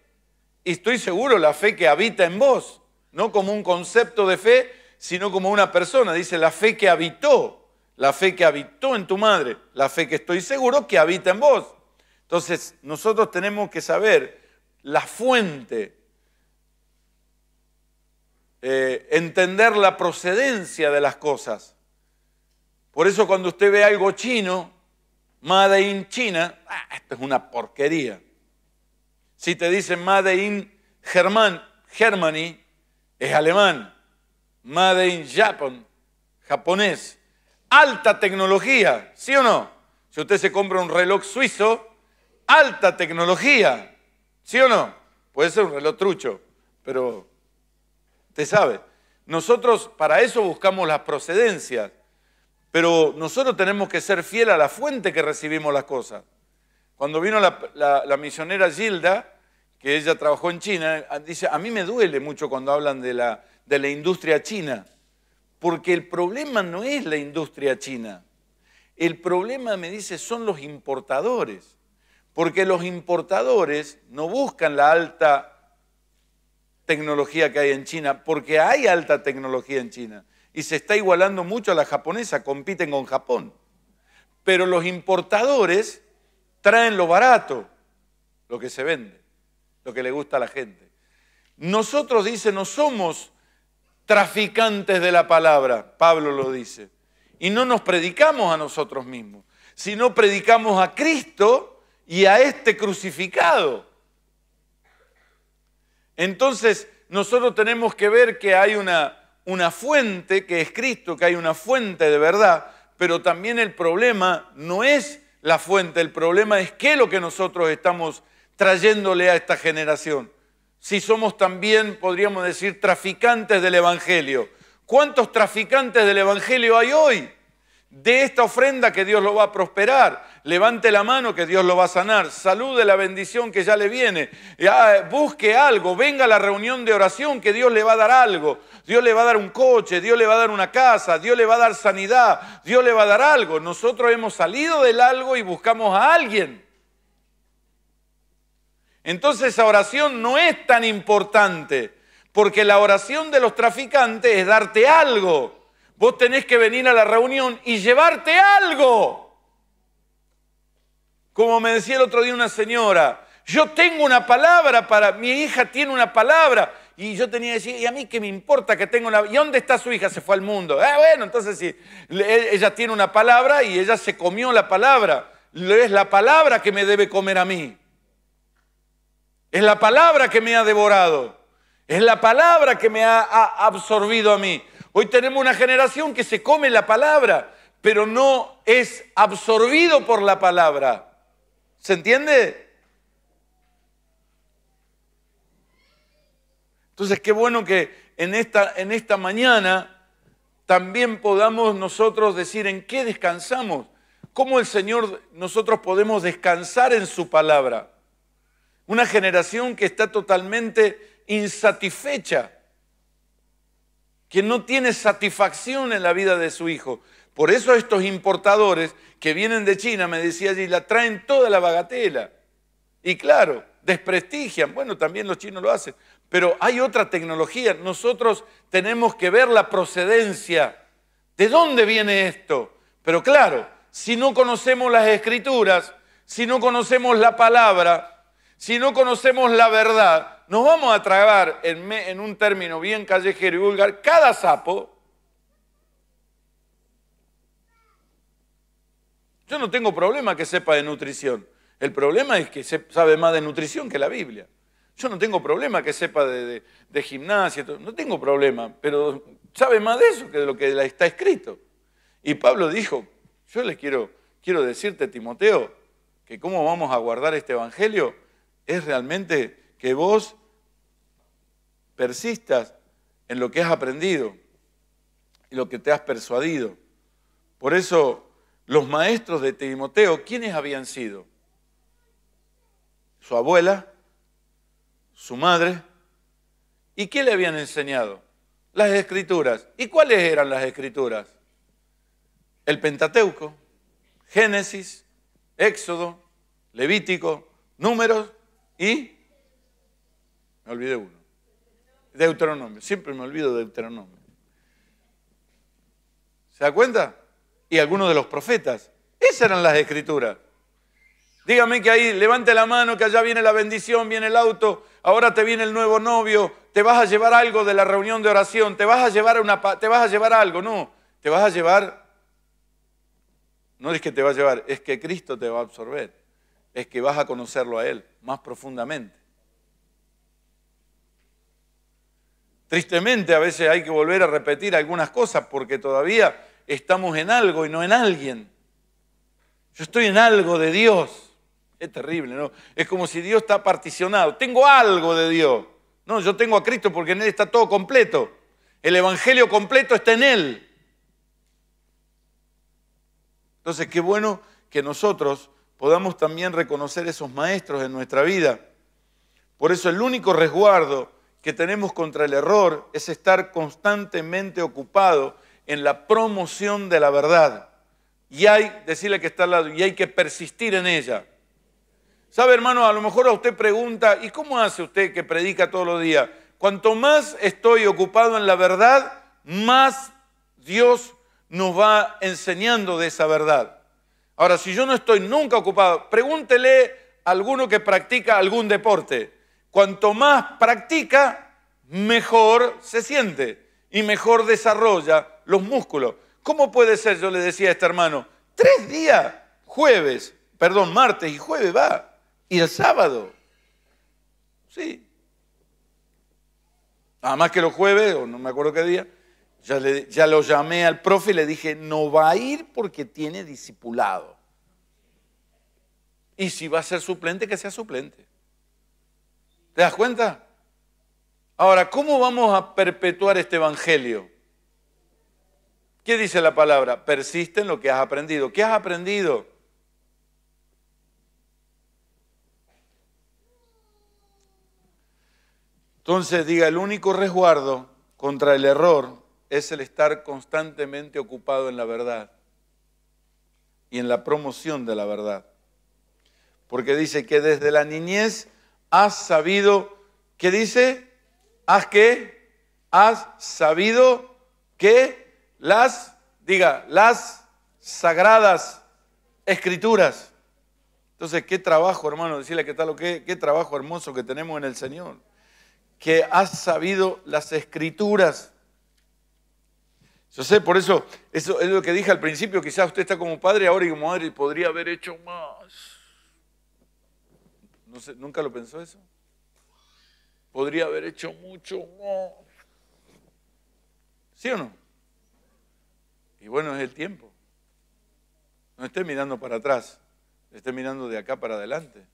Speaker 1: y estoy seguro la fe que habita en vos, no como un concepto de fe, sino como una persona. Dice, la fe que habitó, la fe que habitó en tu madre, la fe que estoy seguro que habita en vos. Entonces, nosotros tenemos que saber la fuente, eh, entender la procedencia de las cosas. Por eso cuando usted ve algo chino, Made in China, ah, esto es una porquería. Si te dicen Made in German, Germany, es alemán. Made in Japan, japonés. Alta tecnología, ¿sí o no? Si usted se compra un reloj suizo, alta tecnología, ¿sí o no? Puede ser un reloj trucho, pero te sabe. Nosotros para eso buscamos las procedencias. Pero nosotros tenemos que ser fiel a la fuente que recibimos las cosas. Cuando vino la, misionera Gilda, que ella trabajó en China, dice, a mí me duele mucho cuando hablan de la industria china, porque el problema no es la industria china. El problema, me dice, son los importadores, porque los importadores no buscan la alta tecnología que hay en China, porque hay alta tecnología en China y se está igualando mucho a la japonesa, compiten con Japón. Pero los importadores traen lo barato, lo que se vende, lo que le gusta a la gente. Nosotros, dice, no somos traficantes de la palabra, Pablo lo dice, y no nos predicamos a nosotros mismos, sino predicamos a Cristo y a este crucificado. Entonces, nosotros tenemos que ver que hay una una fuente que es Cristo, que hay una fuente de verdad, pero también el problema no es la fuente, el problema es qué es lo que nosotros estamos trayéndole a esta generación. Si somos también, podríamos decir, traficantes del Evangelio. ¿Cuántos traficantes del Evangelio hay hoy? De esta ofrenda que Dios lo va a prosperar, levante la mano que Dios lo va a sanar, salude la bendición que ya le viene, ah, busque algo, venga a la reunión de oración que Dios le va a dar algo, Dios le va a dar un coche, Dios le va a dar una casa, Dios le va a dar sanidad, Dios le va a dar algo. Nosotros hemos salido del algo y buscamos a alguien. Entonces esa oración no es tan importante, porque la oración de los traficantes es darte algo. Vos tenés que venir a la reunión y llevarte algo. Como me decía el otro día una señora, yo tengo una palabra para, mi hija tiene una palabra. Y yo tenía que decir, ¿y a mí qué me importa que tenga una... ¿Y dónde está su hija? Se fue al mundo. Ah, bueno, entonces sí, e, ella tiene una palabra y ella se comió la palabra. Es la palabra que me debe comer a mí. Es la palabra que me ha devorado. Es la palabra que me ha absorbido a mí. Hoy tenemos una generación que se come la palabra, pero no es absorbido por la palabra. ¿Se entiende? Entonces, qué bueno que en esta, en esta mañana también podamos nosotros decir en qué descansamos, cómo el Señor nosotros podemos descansar en su palabra. Una generación que está totalmente insatisfecha, que no tiene satisfacción en la vida de su hijo. Por eso estos importadores que vienen de China, me decía allí, la traen toda la bagatela. Y claro, desprestigian, bueno, también los chinos lo hacen, pero hay otra tecnología. Nosotros tenemos que ver la procedencia. ¿De dónde viene esto? Pero claro, si no conocemos las escrituras, si no conocemos la palabra, si no conocemos la verdad, nos vamos a tragar en, en un término bien callejero y vulgar cada sapo Yo no tengo problema que sepa de nutrición. El problema es que sabe más de nutrición que la Biblia. Yo no tengo problema que sepa de, gimnasia, no tengo problema, pero sabe más de eso que de lo que está escrito. Y Pablo dijo, yo les quiero, quiero decirte, Timoteo, que cómo vamos a guardar este Evangelio es realmente que vos persistas en lo que has aprendido y lo que te has persuadido. Por eso los maestros de Timoteo, ¿quiénes habían sido? Su abuela, su madre, ¿y qué le habían enseñado? Las escrituras. ¿Y cuáles eran las escrituras? El Pentateuco, Génesis, Éxodo, Levítico, Números y... Me olvidé uno. Deuteronomio. Siempre me olvido de Deuteronomio. ¿Se da cuenta? y algunos de los profetas. Esas eran las escrituras. Dígame que ahí, levante la mano, que allá viene la bendición, viene el auto, ahora te viene el nuevo novio, te vas a llevar algo de la reunión de oración, te vas a llevar, una, te vas a llevar algo, no, te vas a llevar, no es que te va a llevar, es que Cristo te va a absorber, es que vas a conocerlo a Él más profundamente. Tristemente a veces hay que volver a repetir algunas cosas porque todavía estamos en algo y no en alguien. Yo estoy en algo de Dios. Es terrible, ¿no? Es como si Dios está particionado. Tengo algo de Dios. No, yo tengo a Cristo porque en Él está todo completo. El Evangelio completo está en Él. Entonces, qué bueno que nosotros podamos también reconocer esos maestros en nuestra vida. Por eso el único resguardo que tenemos contra el error es estar constantemente ocupado en la promoción de la verdad. Y hay, decirle que está al lado, y hay que persistir en ella. ¿Sabe, hermano? A lo mejor a usted pregunta, ¿y cómo hace usted que predica todos los días? Cuanto más estoy ocupado en la verdad, más Dios nos va enseñando de esa verdad. Ahora, si yo no estoy nunca ocupado, pregúntele a alguno que practica algún deporte. Cuanto más practica, mejor se siente y mejor desarrolla los músculos. ¿Cómo puede ser? Yo le decía a este hermano, tres días, jueves, perdón, martes y jueves va, y el sábado. Sí. Además que los jueves, o no me acuerdo qué día, ya, le, ya lo llamé al profe y le dije, no va a ir porque tiene discipulado. Y si va a ser suplente, que sea suplente. ¿Te das cuenta? Ahora, ¿cómo vamos a perpetuar este evangelio? ¿Qué dice la palabra? Persiste en lo que has aprendido. ¿Qué has aprendido? Entonces diga, el único resguardo contra el error es el estar constantemente ocupado en la verdad y en la promoción de la verdad. Porque dice que desde la niñez has sabido, ¿qué dice? ¿Has qué? dice has que... has sabido qué? Las, diga, las sagradas escrituras. Entonces, qué trabajo, hermano, decirle qué tal o qué, qué trabajo hermoso que tenemos en el Señor. Que ha sabido las escrituras. Yo sé, por eso, eso es lo que dije al principio, quizás usted está como padre ahora y como madre podría haber hecho más. ¿nunca lo pensó eso? Podría haber hecho mucho más. ¿Sí o no? Y bueno, es el tiempo. No esté mirando para atrás, esté mirando de acá para adelante.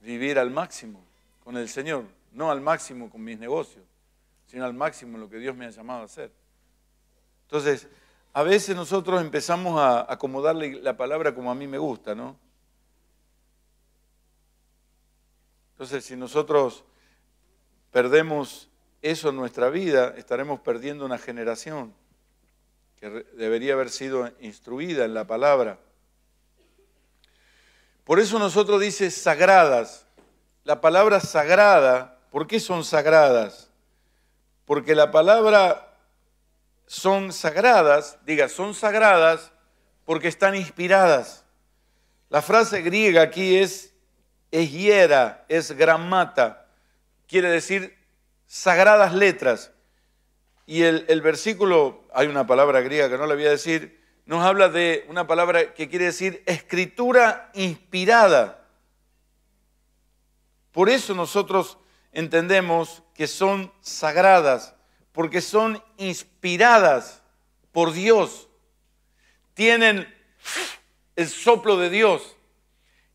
Speaker 1: Vivir al máximo con el Señor, no al máximo con mis negocios, sino al máximo lo que Dios me ha llamado a hacer. Entonces, a veces nosotros empezamos a acomodarle la palabra como a mí me gusta, ¿no? Entonces, si nosotros perdemos eso en nuestra vida, estaremos perdiendo una generación que debería haber sido instruida en la palabra. Por eso nosotros dice sagradas. La palabra sagrada, ¿por qué son sagradas? Porque la palabra son sagradas, diga, son sagradas porque están inspiradas. La frase griega aquí es es hiera, es gramata, quiere decir sagradas letras. Y el, versículo, hay una palabra griega que no la voy a decir, nos habla de una palabra que quiere decir escritura inspirada. Por eso nosotros entendemos que son sagradas, porque son inspiradas por Dios. Tienen el soplo de Dios,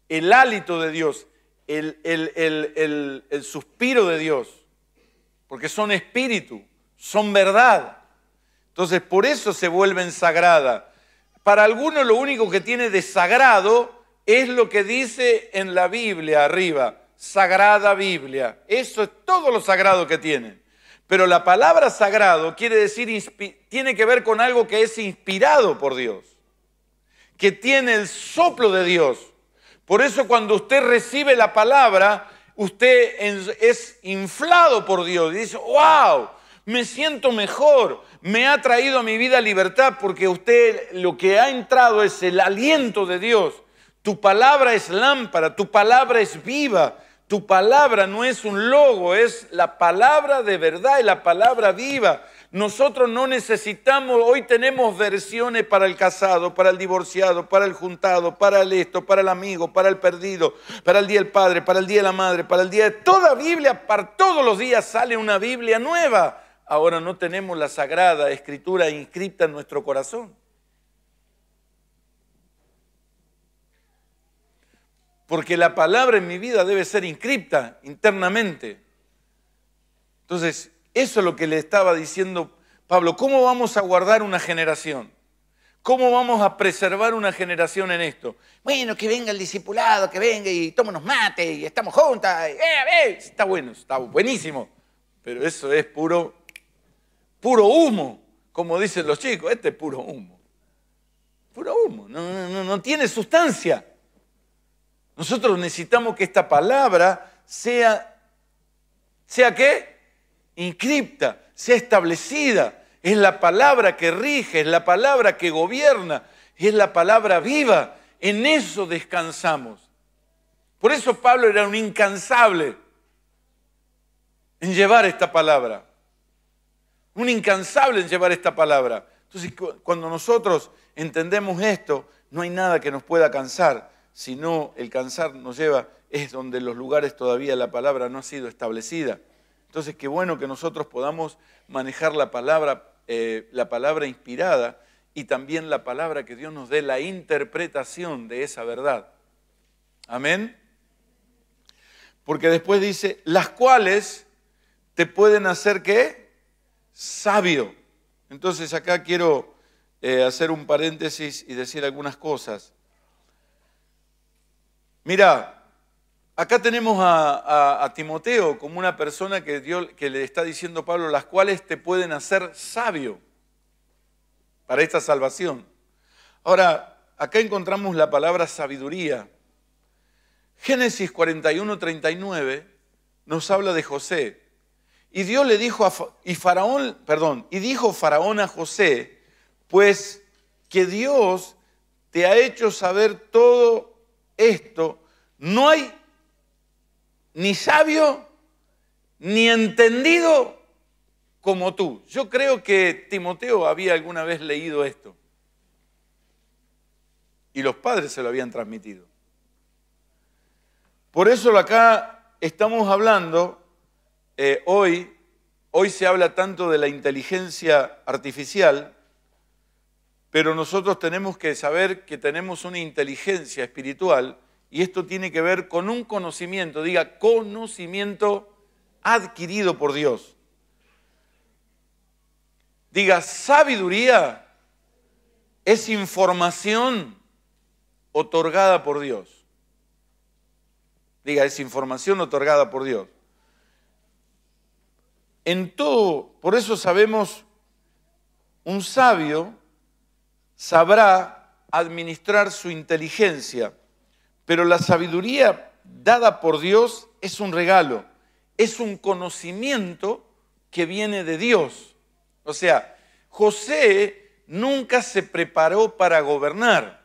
Speaker 1: el hálito de Dios, el, el, el suspiro de Dios, porque son espíritu son verdad. Entonces, por eso se vuelven sagradas. Para algunos lo único que tiene de sagrado es lo que dice en la Biblia arriba, Sagrada Biblia. Eso es todo lo sagrado que tiene. Pero la palabra sagrado quiere decir, tiene que ver con algo que es inspirado por Dios, que tiene el soplo de Dios. Por eso cuando usted recibe la palabra, usted es inflado por Dios y dice, wow, me siento mejor, me ha traído a mi vida libertad porque usted lo que ha entrado es el aliento de Dios. Tu palabra es lámpara, tu palabra es viva, tu palabra no es un logo, es la palabra de verdad y la palabra viva. Nosotros no necesitamos, hoy tenemos versiones para el casado, para el divorciado, para el juntado, para el esto, para el amigo, para el perdido, para el día del padre, para el día de la madre, para el día de... Toda Biblia, para todos los días sale una Biblia nueva ahora no tenemos la sagrada escritura inscripta en nuestro corazón. Porque la palabra en mi vida debe ser inscripta internamente. Entonces, eso es lo que le estaba diciendo Pablo. ¿Cómo vamos a guardar una generación? ¿Cómo vamos a preservar una generación en esto? Bueno, que venga el discipulado, que venga y tómonos mate y estamos juntas. Eh, eh, está bueno, está buenísimo. Pero eso es puro Puro humo, como dicen los chicos, este es puro humo. Puro humo, no, no, no tiene sustancia. Nosotros necesitamos que esta palabra sea, ¿sea qué? Inscripta, sea establecida. Es la palabra que rige, es la palabra que gobierna, es la palabra viva. En eso descansamos. Por eso Pablo era un incansable en llevar esta palabra un incansable en llevar esta palabra. Entonces, cuando nosotros entendemos esto, no hay nada que nos pueda cansar, sino el cansar nos lleva, es donde los lugares todavía la palabra no ha sido establecida. Entonces, qué bueno que nosotros podamos manejar la palabra, eh, la palabra inspirada y también la palabra que Dios nos dé, la interpretación de esa verdad. Amén. Porque después dice, las cuales te pueden hacer qué? sabio. Entonces acá quiero eh, hacer un paréntesis y decir algunas cosas. Mira, acá tenemos a, Timoteo como una persona que, Dios, que le está diciendo Pablo, las cuales te pueden hacer sabio para esta salvación. Ahora, acá encontramos la palabra sabiduría. Génesis 41, 39 nos habla de José. Y Dios le dijo a y Faraón, perdón, y dijo Faraón a José, pues que Dios te ha hecho saber todo esto, no hay ni sabio ni entendido como tú. Yo creo que Timoteo había alguna vez leído esto. Y los padres se lo habían transmitido. Por eso acá estamos hablando eh, hoy, hoy se habla tanto de la inteligencia artificial, pero nosotros tenemos que saber que tenemos una inteligencia espiritual y esto tiene que ver con un conocimiento, diga conocimiento adquirido por Dios. Diga sabiduría es información otorgada por Dios. Diga, es información otorgada por Dios. En todo, por eso sabemos, un sabio sabrá administrar su inteligencia, pero la sabiduría dada por Dios es un regalo, es un conocimiento que viene de Dios. O sea, José nunca se preparó para gobernar,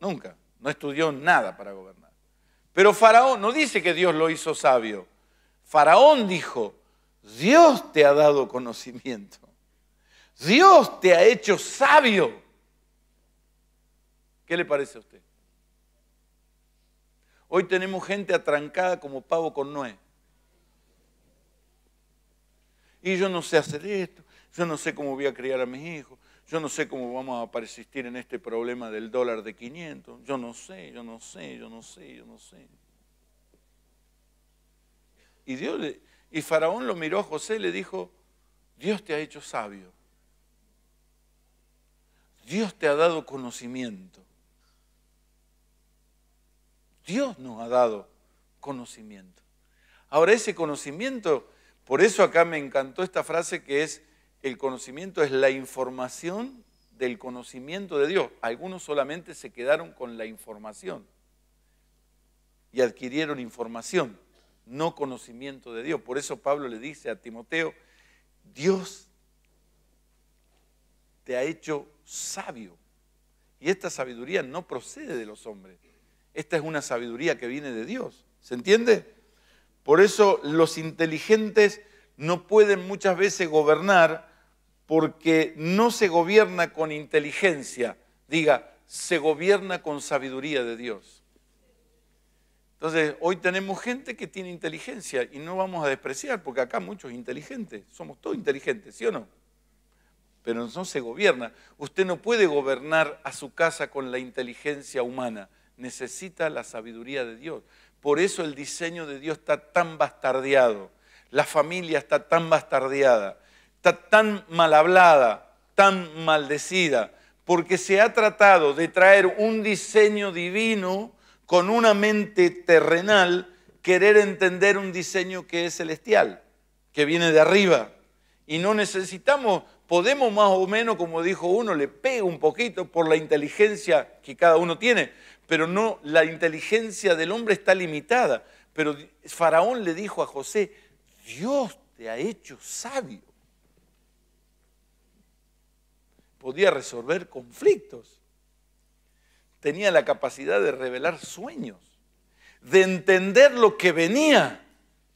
Speaker 1: nunca, no estudió nada para gobernar. Pero Faraón no dice que Dios lo hizo sabio, Faraón dijo, Dios te ha dado conocimiento. Dios te ha hecho sabio. ¿Qué le parece a usted? Hoy tenemos gente atrancada como pavo con nuez. Y yo no sé hacer esto, yo no sé cómo voy a criar a mis hijos, yo no sé cómo vamos a persistir en este problema del dólar de 500, yo no sé, yo no sé, yo no sé, yo no sé. Y Dios le, y Faraón lo miró a José y le dijo, Dios te ha hecho sabio. Dios te ha dado conocimiento. Dios nos ha dado conocimiento. Ahora ese conocimiento, por eso acá me encantó esta frase que es, el conocimiento es la información del conocimiento de Dios. Algunos solamente se quedaron con la información y adquirieron información no conocimiento de Dios. Por eso Pablo le dice a Timoteo, Dios te ha hecho sabio. Y esta sabiduría no procede de los hombres. Esta es una sabiduría que viene de Dios. ¿Se entiende? Por eso los inteligentes no pueden muchas veces gobernar porque no se gobierna con inteligencia. Diga, se gobierna con sabiduría de Dios. Entonces, hoy tenemos gente que tiene inteligencia y no vamos a despreciar, porque acá muchos inteligentes, somos todos inteligentes, ¿sí o no? Pero no se gobierna. Usted no puede gobernar a su casa con la inteligencia humana, necesita la sabiduría de Dios. Por eso el diseño de Dios está tan bastardeado, la familia está tan bastardeada, está tan mal hablada, tan maldecida, porque se ha tratado de traer un diseño divino con una mente terrenal querer entender un diseño que es celestial, que viene de arriba. Y no necesitamos, podemos más o menos, como dijo uno, le pega un poquito por la inteligencia que cada uno tiene, pero no, la inteligencia del hombre está limitada. Pero Faraón le dijo a José, Dios te ha hecho sabio. Podía resolver conflictos tenía la capacidad de revelar sueños, de entender lo que venía.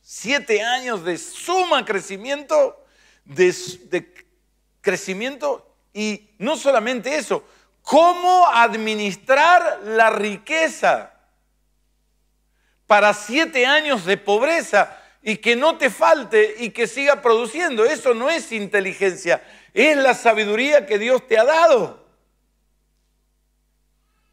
Speaker 1: Siete años de suma crecimiento, de, crecimiento y no solamente eso, cómo administrar la riqueza para siete años de pobreza y que no te falte y que siga produciendo. Eso no es inteligencia, es la sabiduría que Dios te ha dado.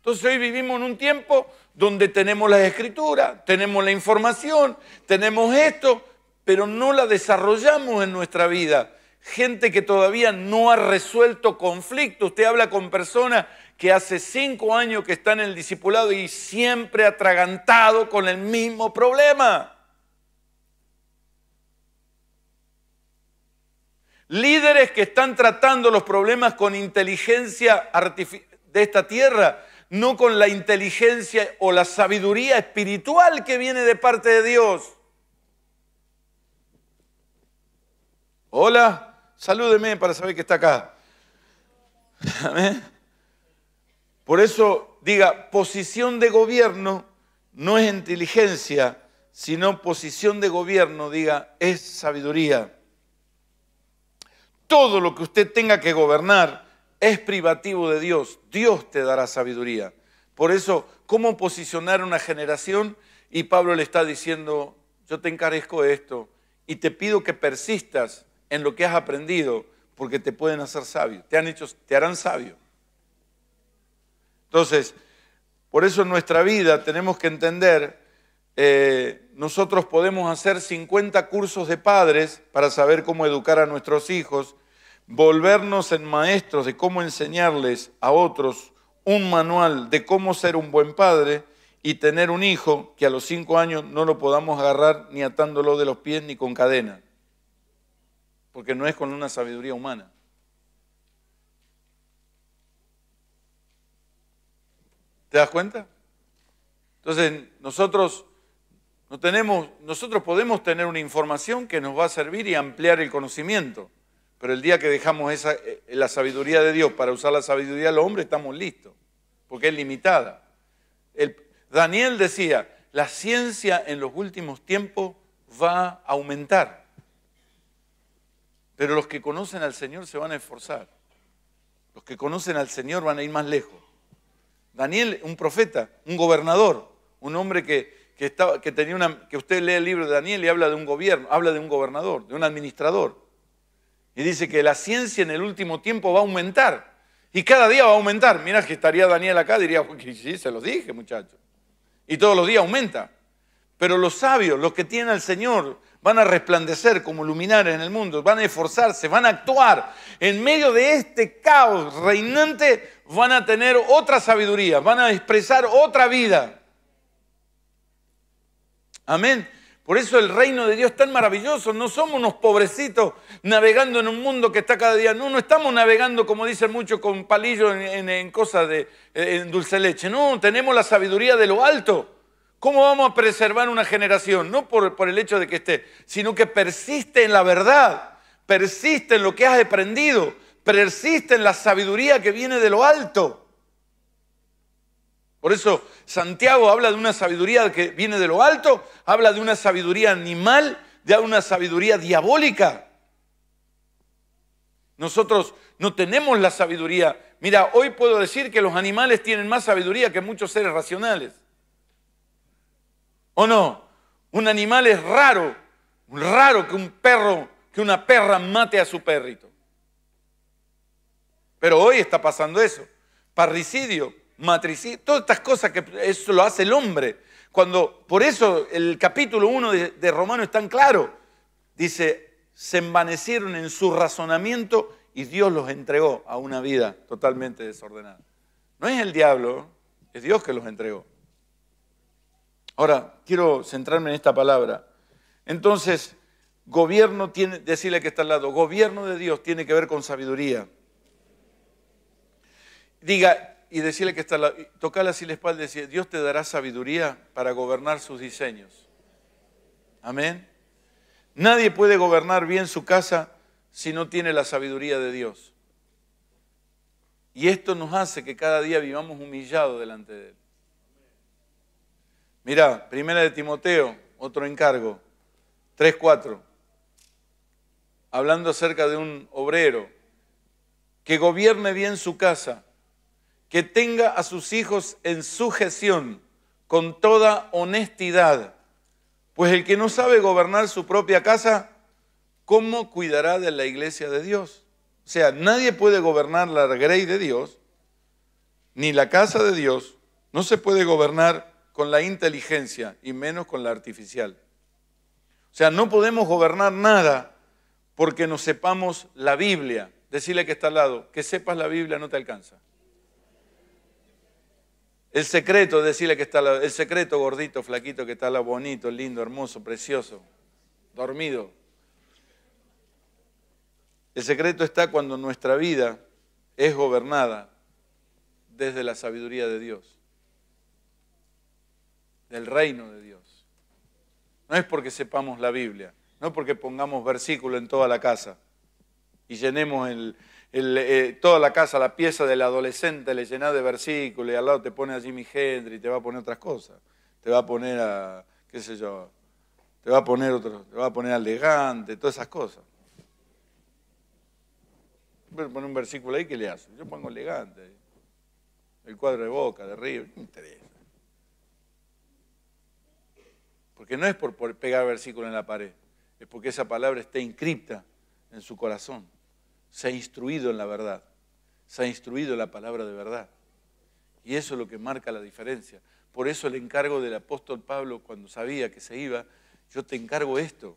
Speaker 1: Entonces hoy vivimos en un tiempo donde tenemos las escrituras, tenemos la información, tenemos esto, pero no la desarrollamos en nuestra vida. Gente que todavía no ha resuelto conflictos. Usted habla con personas que hace cinco años que están en el discipulado y siempre atragantado con el mismo problema. Líderes que están tratando los problemas con inteligencia de esta tierra no con la inteligencia o la sabiduría espiritual que viene de parte de Dios. Hola, salúdeme para saber que está acá. <laughs> Por eso diga, posición de gobierno no es inteligencia, sino posición de gobierno, diga, es sabiduría. Todo lo que usted tenga que gobernar, es privativo de Dios, Dios te dará sabiduría. Por eso, ¿cómo posicionar una generación? Y Pablo le está diciendo, yo te encarezco esto y te pido que persistas en lo que has aprendido, porque te pueden hacer sabio, te, han hecho, te harán sabio. Entonces, por eso en nuestra vida tenemos que entender, eh, nosotros podemos hacer 50 cursos de padres para saber cómo educar a nuestros hijos, volvernos en maestros de cómo enseñarles a otros un manual de cómo ser un buen padre y tener un hijo que a los cinco años no lo podamos agarrar ni atándolo de los pies ni con cadena, porque no es con una sabiduría humana. ¿Te das cuenta? Entonces, nosotros no tenemos, nosotros podemos tener una información que nos va a servir y ampliar el conocimiento. Pero el día que dejamos esa, eh, la sabiduría de Dios para usar la sabiduría del hombre, estamos listos, porque es limitada. Daniel decía, la ciencia en los últimos tiempos va a aumentar, pero los que conocen al Señor se van a esforzar. Los que conocen al Señor van a ir más lejos. Daniel, un profeta, un gobernador, un hombre que, que tenía una... que usted lee el libro de Daniel y habla de un gobierno, habla de un gobernador, de un administrador y dice que la ciencia en el último tiempo va a aumentar. Y cada día va a aumentar. Mira que estaría Daniel acá, diría, sí, se los dije, muchachos. Y todos los días aumenta. Pero los sabios, los que tienen al Señor, van a resplandecer como luminares en el mundo, van a esforzarse, van a actuar. En medio de este caos reinante van a tener otra sabiduría, van a expresar otra vida. Amén. Por eso el reino de Dios es tan maravilloso. No somos unos pobrecitos navegando en un mundo que está cada día. No, no estamos navegando, como dicen muchos, con palillos en, cosas de dulce leche. No, tenemos la sabiduría de lo alto. ¿Cómo vamos a preservar una generación? No por, por el hecho de que esté, sino que persiste en la verdad, persiste en lo que has aprendido, persiste en la sabiduría que viene de lo alto. Por eso Santiago habla de una sabiduría que viene de lo alto, habla de una sabiduría animal, de una sabiduría diabólica. Nosotros no tenemos la sabiduría. Mira, hoy puedo decir que los animales tienen más sabiduría que muchos seres racionales. ¿O no? Un animal es raro, raro que un perro, que una perra mate a su perrito. Pero hoy está pasando eso. Parricidio, matrices todas estas cosas que eso lo hace el hombre. Cuando, por eso el capítulo 1 de, de Romano es tan claro. Dice, se envanecieron en su razonamiento y Dios los entregó a una vida totalmente desordenada. No es el diablo, es Dios que los entregó. Ahora, quiero centrarme en esta palabra. Entonces, gobierno tiene, decirle que está al lado, gobierno de Dios tiene que ver con sabiduría. Diga, y decirle que está, la, tocarle así la espalda y Dios te dará sabiduría para gobernar sus diseños. Amén. Nadie puede gobernar bien su casa si no tiene la sabiduría de Dios. Y esto nos hace que cada día vivamos humillados delante de Él. Mirá, primera de Timoteo, otro encargo, 3.4, hablando acerca de un obrero, que gobierne bien su casa que tenga a sus hijos en sujeción con toda honestidad, pues el que no sabe gobernar su propia casa, ¿cómo cuidará de la iglesia de Dios? O sea, nadie puede gobernar la grey de Dios, ni la casa de Dios, no se puede gobernar con la inteligencia y menos con la artificial. O sea, no podemos gobernar nada porque no sepamos la Biblia. Decirle que está al lado, que sepas la Biblia no te alcanza. El secreto, decirle que está el secreto gordito, flaquito, que está la bonito, lindo, hermoso, precioso, dormido. El secreto está cuando nuestra vida es gobernada desde la sabiduría de Dios, del reino de Dios. No es porque sepamos la Biblia, no es porque pongamos versículo en toda la casa y llenemos el, eh, toda la casa, la pieza del adolescente le llena de versículos y al lado te pone a mi Hendrix y te va a poner otras cosas. Te va a poner a, qué sé yo, te va a poner otro, te va a poner elegante, todas esas cosas. Voy un versículo ahí que le hace. Yo pongo elegante. El cuadro de boca, de río, no interesa. Porque no es por, pegar versículo en la pared, es porque esa palabra está inscripta en su corazón se ha instruido en la verdad, se ha instruido en la palabra de verdad. Y eso es lo que marca la diferencia. Por eso el encargo del apóstol Pablo cuando sabía que se iba, yo te encargo esto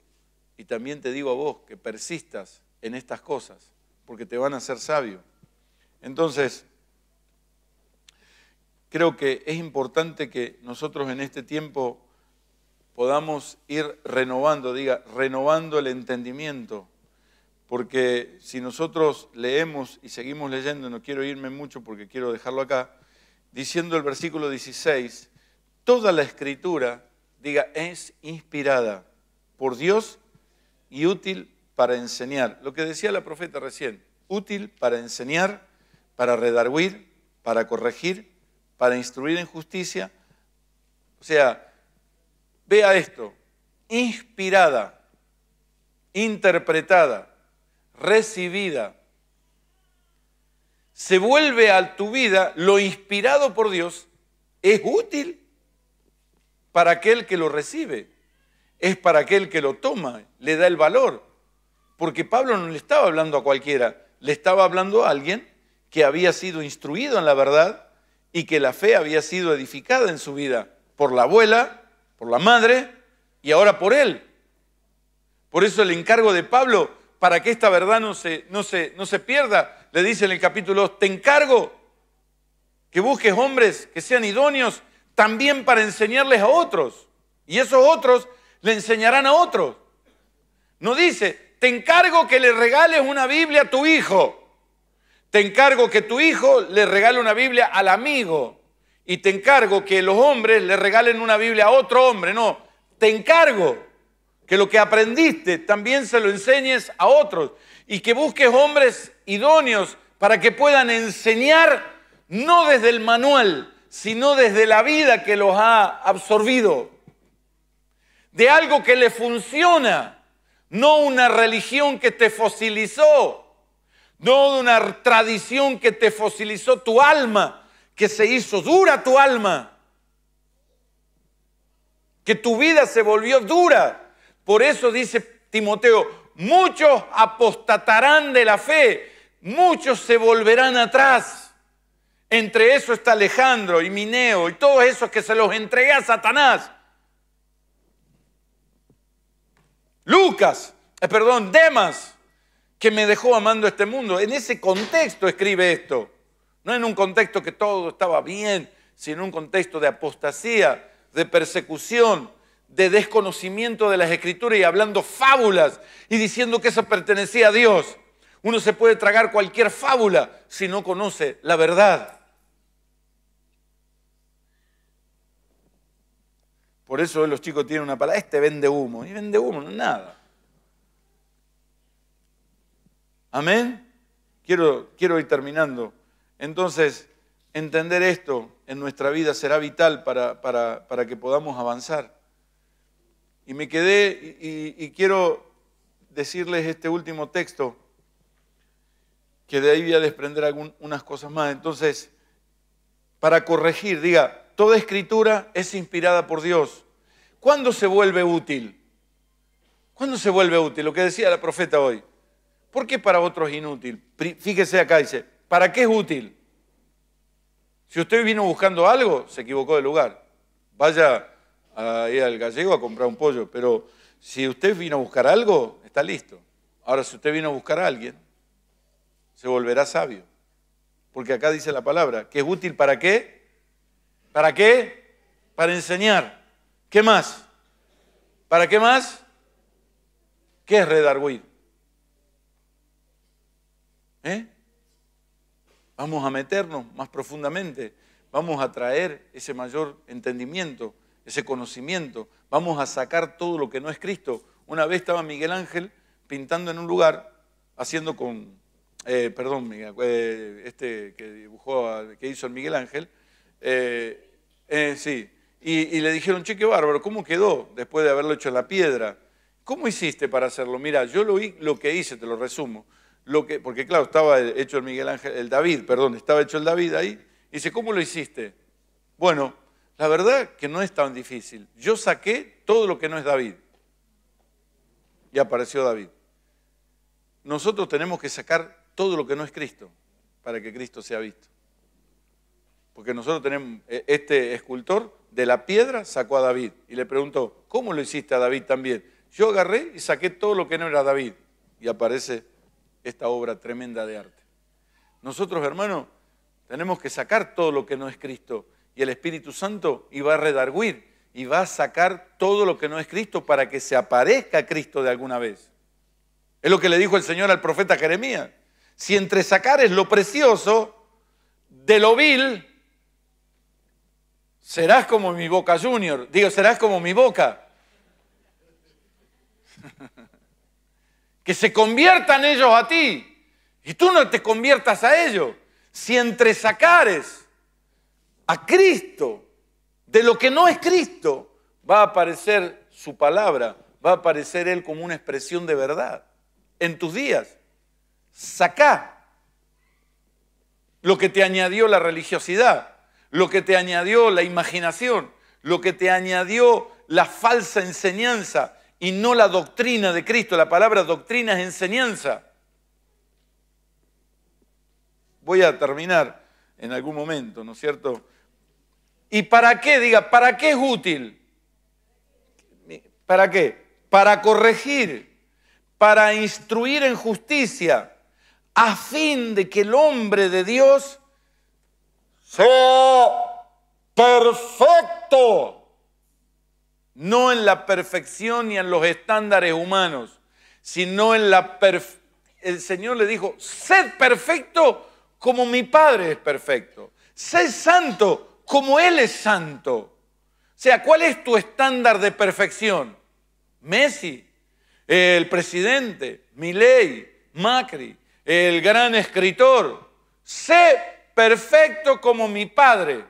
Speaker 1: y también te digo a vos que persistas en estas cosas, porque te van a hacer sabio. Entonces, creo que es importante que nosotros en este tiempo podamos ir renovando, diga, renovando el entendimiento porque si nosotros leemos y seguimos leyendo, no quiero irme mucho porque quiero dejarlo acá, diciendo el versículo 16, toda la escritura, diga, es inspirada por Dios y útil para enseñar. Lo que decía la profeta recién, útil para enseñar, para redarguir, para corregir, para instruir en justicia. O sea, vea esto, inspirada, interpretada, recibida, se vuelve a tu vida, lo inspirado por Dios es útil para aquel que lo recibe, es para aquel que lo toma, le da el valor. Porque Pablo no le estaba hablando a cualquiera, le estaba hablando a alguien que había sido instruido en la verdad y que la fe había sido edificada en su vida por la abuela, por la madre y ahora por él. Por eso el encargo de Pablo para que esta verdad no se, no se, no se pierda, le dice en el capítulo 2, te encargo que busques hombres que sean idóneos también para enseñarles a otros. Y esos otros le enseñarán a otros. No dice, te encargo que le regales una Biblia a tu hijo. Te encargo que tu hijo le regale una Biblia al amigo. Y te encargo que los hombres le regalen una Biblia a otro hombre. No, te encargo que lo que aprendiste también se lo enseñes a otros y que busques hombres idóneos para que puedan enseñar no desde el manual, sino desde la vida que los ha absorbido, de algo que le funciona, no una religión que te fosilizó, no una tradición que te fosilizó tu alma, que se hizo dura tu alma, que tu vida se volvió dura por eso dice Timoteo, muchos apostatarán de la fe, muchos se volverán atrás. Entre eso está Alejandro y Mineo y todos esos que se los entregué a Satanás. Lucas, eh, perdón, Demas, que me dejó amando este mundo. En ese contexto escribe esto. No en un contexto que todo estaba bien, sino en un contexto de apostasía, de persecución, de desconocimiento de las escrituras y hablando fábulas y diciendo que eso pertenecía a Dios. Uno se puede tragar cualquier fábula si no conoce la verdad. Por eso los chicos tienen una palabra, este vende humo, y vende humo, nada. Amén. Quiero, quiero ir terminando. Entonces, entender esto en nuestra vida será vital para, para, para que podamos avanzar. Y me quedé y, quiero decirles este último texto, que de ahí voy a desprender algunas cosas más. Entonces, para corregir, diga, toda escritura es inspirada por Dios. ¿Cuándo se vuelve útil? ¿Cuándo se vuelve útil? Lo que decía la profeta hoy. ¿Por qué para otros es inútil? Fíjese acá, dice, ¿para qué es útil? Si usted vino buscando algo, se equivocó de lugar. Vaya a ir al gallego a comprar un pollo, pero si usted vino a buscar algo, está listo. Ahora, si usted vino a buscar a alguien, se volverá sabio. Porque acá dice la palabra, que es útil para qué? ¿Para qué? Para enseñar. ¿Qué más? ¿Para qué más? ¿Qué es redarguir? ¿Eh? Vamos a meternos más profundamente, vamos a traer ese mayor entendimiento ese conocimiento. Vamos a sacar todo lo que no es Cristo. Una vez estaba Miguel Ángel pintando en un lugar, haciendo con, eh, perdón, eh, este que dibujó, que hizo el Miguel Ángel, eh, sí, y, le dijeron, che, qué bárbaro, ¿cómo quedó después de haberlo hecho en la piedra? ¿Cómo hiciste para hacerlo? Mira, yo lo, lo que hice, te lo resumo. Lo que, porque claro, estaba hecho el Miguel Ángel, el David, perdón, estaba hecho el David ahí. Y dice, ¿cómo lo hiciste? Bueno, la verdad que no es tan difícil. Yo saqué todo lo que no es David. Y apareció David. Nosotros tenemos que sacar todo lo que no es Cristo para que Cristo sea visto. Porque nosotros tenemos, e, este escultor de la piedra sacó a David y le preguntó, ¿cómo lo hiciste a David también? Yo agarré y saqué todo lo que no era David y aparece esta obra tremenda de arte. Nosotros, hermanos, tenemos que sacar todo lo que no es Cristo y el Espíritu Santo iba a redarguir y va a sacar todo lo que no es Cristo para que se aparezca Cristo de alguna vez. Es lo que le dijo el Señor al profeta Jeremías. Si entre sacares lo precioso de lo vil, serás como mi boca junior. Digo, serás como mi boca. <laughs> que se conviertan ellos a ti y tú no te conviertas a ellos. Si entre sacares a Cristo, de lo que no es Cristo, va a aparecer su palabra, va a aparecer Él como una expresión de verdad. En tus días, sacá lo que te añadió la religiosidad, lo que te añadió la imaginación, lo que te añadió la falsa enseñanza y no la doctrina de Cristo. La palabra doctrina es enseñanza. Voy a terminar en algún momento, ¿no es cierto? ¿Y para qué? Diga, ¿para qué es útil? ¿Para qué? Para corregir, para instruir en justicia, a fin de que el hombre de Dios sea perfecto, no en la perfección ni en los estándares humanos, sino en la perfección. El Señor le dijo, sed perfecto como mi Padre es perfecto, sed santo como Él es santo. O sea, ¿cuál es tu estándar de perfección? Messi, el presidente, Milei, Macri, el gran escritor. Sé perfecto como mi padre.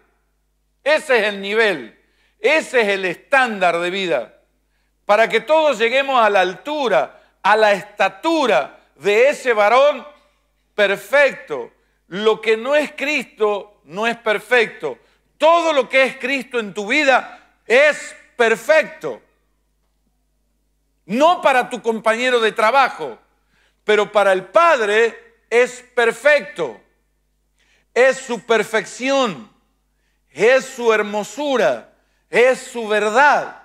Speaker 1: Ese es el nivel, ese es el estándar de vida. Para que todos lleguemos a la altura, a la estatura de ese varón perfecto. Lo que no es Cristo no es perfecto. Todo lo que es Cristo en tu vida es perfecto. No para tu compañero de trabajo, pero para el Padre es perfecto. Es su perfección, es su hermosura, es su verdad.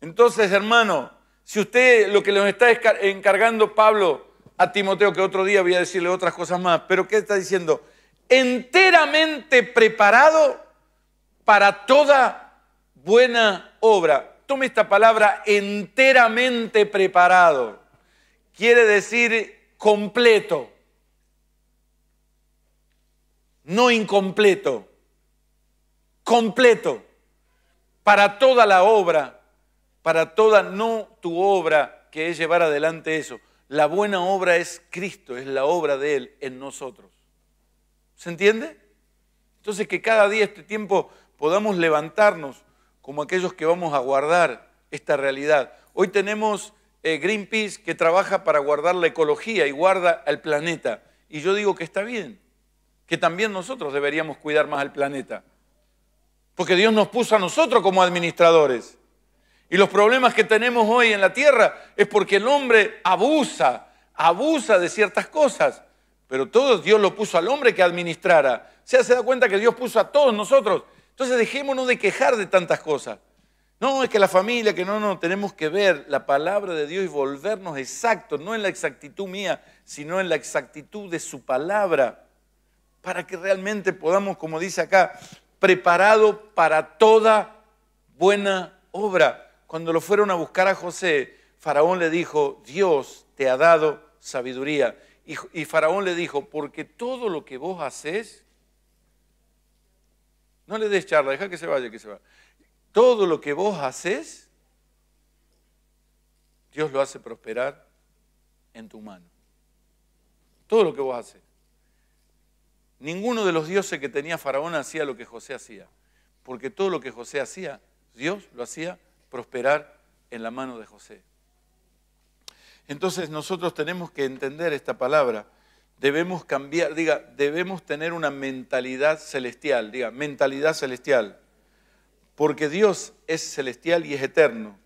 Speaker 1: Entonces, hermano, si usted lo que le está encargando Pablo a Timoteo, que otro día voy a decirle otras cosas más, pero ¿qué está diciendo? enteramente preparado para toda buena obra. Tome esta palabra enteramente preparado. Quiere decir completo, no incompleto, completo, para toda la obra, para toda, no tu obra que es llevar adelante eso. La buena obra es Cristo, es la obra de Él en nosotros. ¿Se entiende? Entonces que cada día este tiempo podamos levantarnos como aquellos que vamos a guardar esta realidad. Hoy tenemos eh, Greenpeace que trabaja para guardar la ecología y guarda al planeta. Y yo digo que está bien, que también nosotros deberíamos cuidar más al planeta. Porque Dios nos puso a nosotros como administradores. Y los problemas que tenemos hoy en la tierra es porque el hombre abusa, abusa de ciertas cosas. Pero todo Dios lo puso al hombre que administrara. O sea, se da cuenta que Dios puso a todos nosotros. Entonces dejémonos de quejar de tantas cosas. No, es que la familia, que no, no, tenemos que ver la palabra de Dios y volvernos exactos, no en la exactitud mía, sino en la exactitud de su palabra, para que realmente podamos, como dice acá, preparado para toda buena obra. Cuando lo fueron a buscar a José, Faraón le dijo, Dios te ha dado sabiduría y, Faraón le dijo, porque todo lo que vos haces, no le des charla, deja que se vaya, que se vaya. Todo lo que vos haces, Dios lo hace prosperar en tu mano. Todo lo que vos haces. Ninguno de los dioses que tenía Faraón hacía lo que José hacía, porque todo lo que José hacía, Dios lo hacía prosperar en la mano de José. Entonces nosotros tenemos que entender esta palabra. Debemos cambiar, diga, debemos tener una mentalidad celestial, diga, mentalidad celestial. Porque Dios es celestial y es eterno.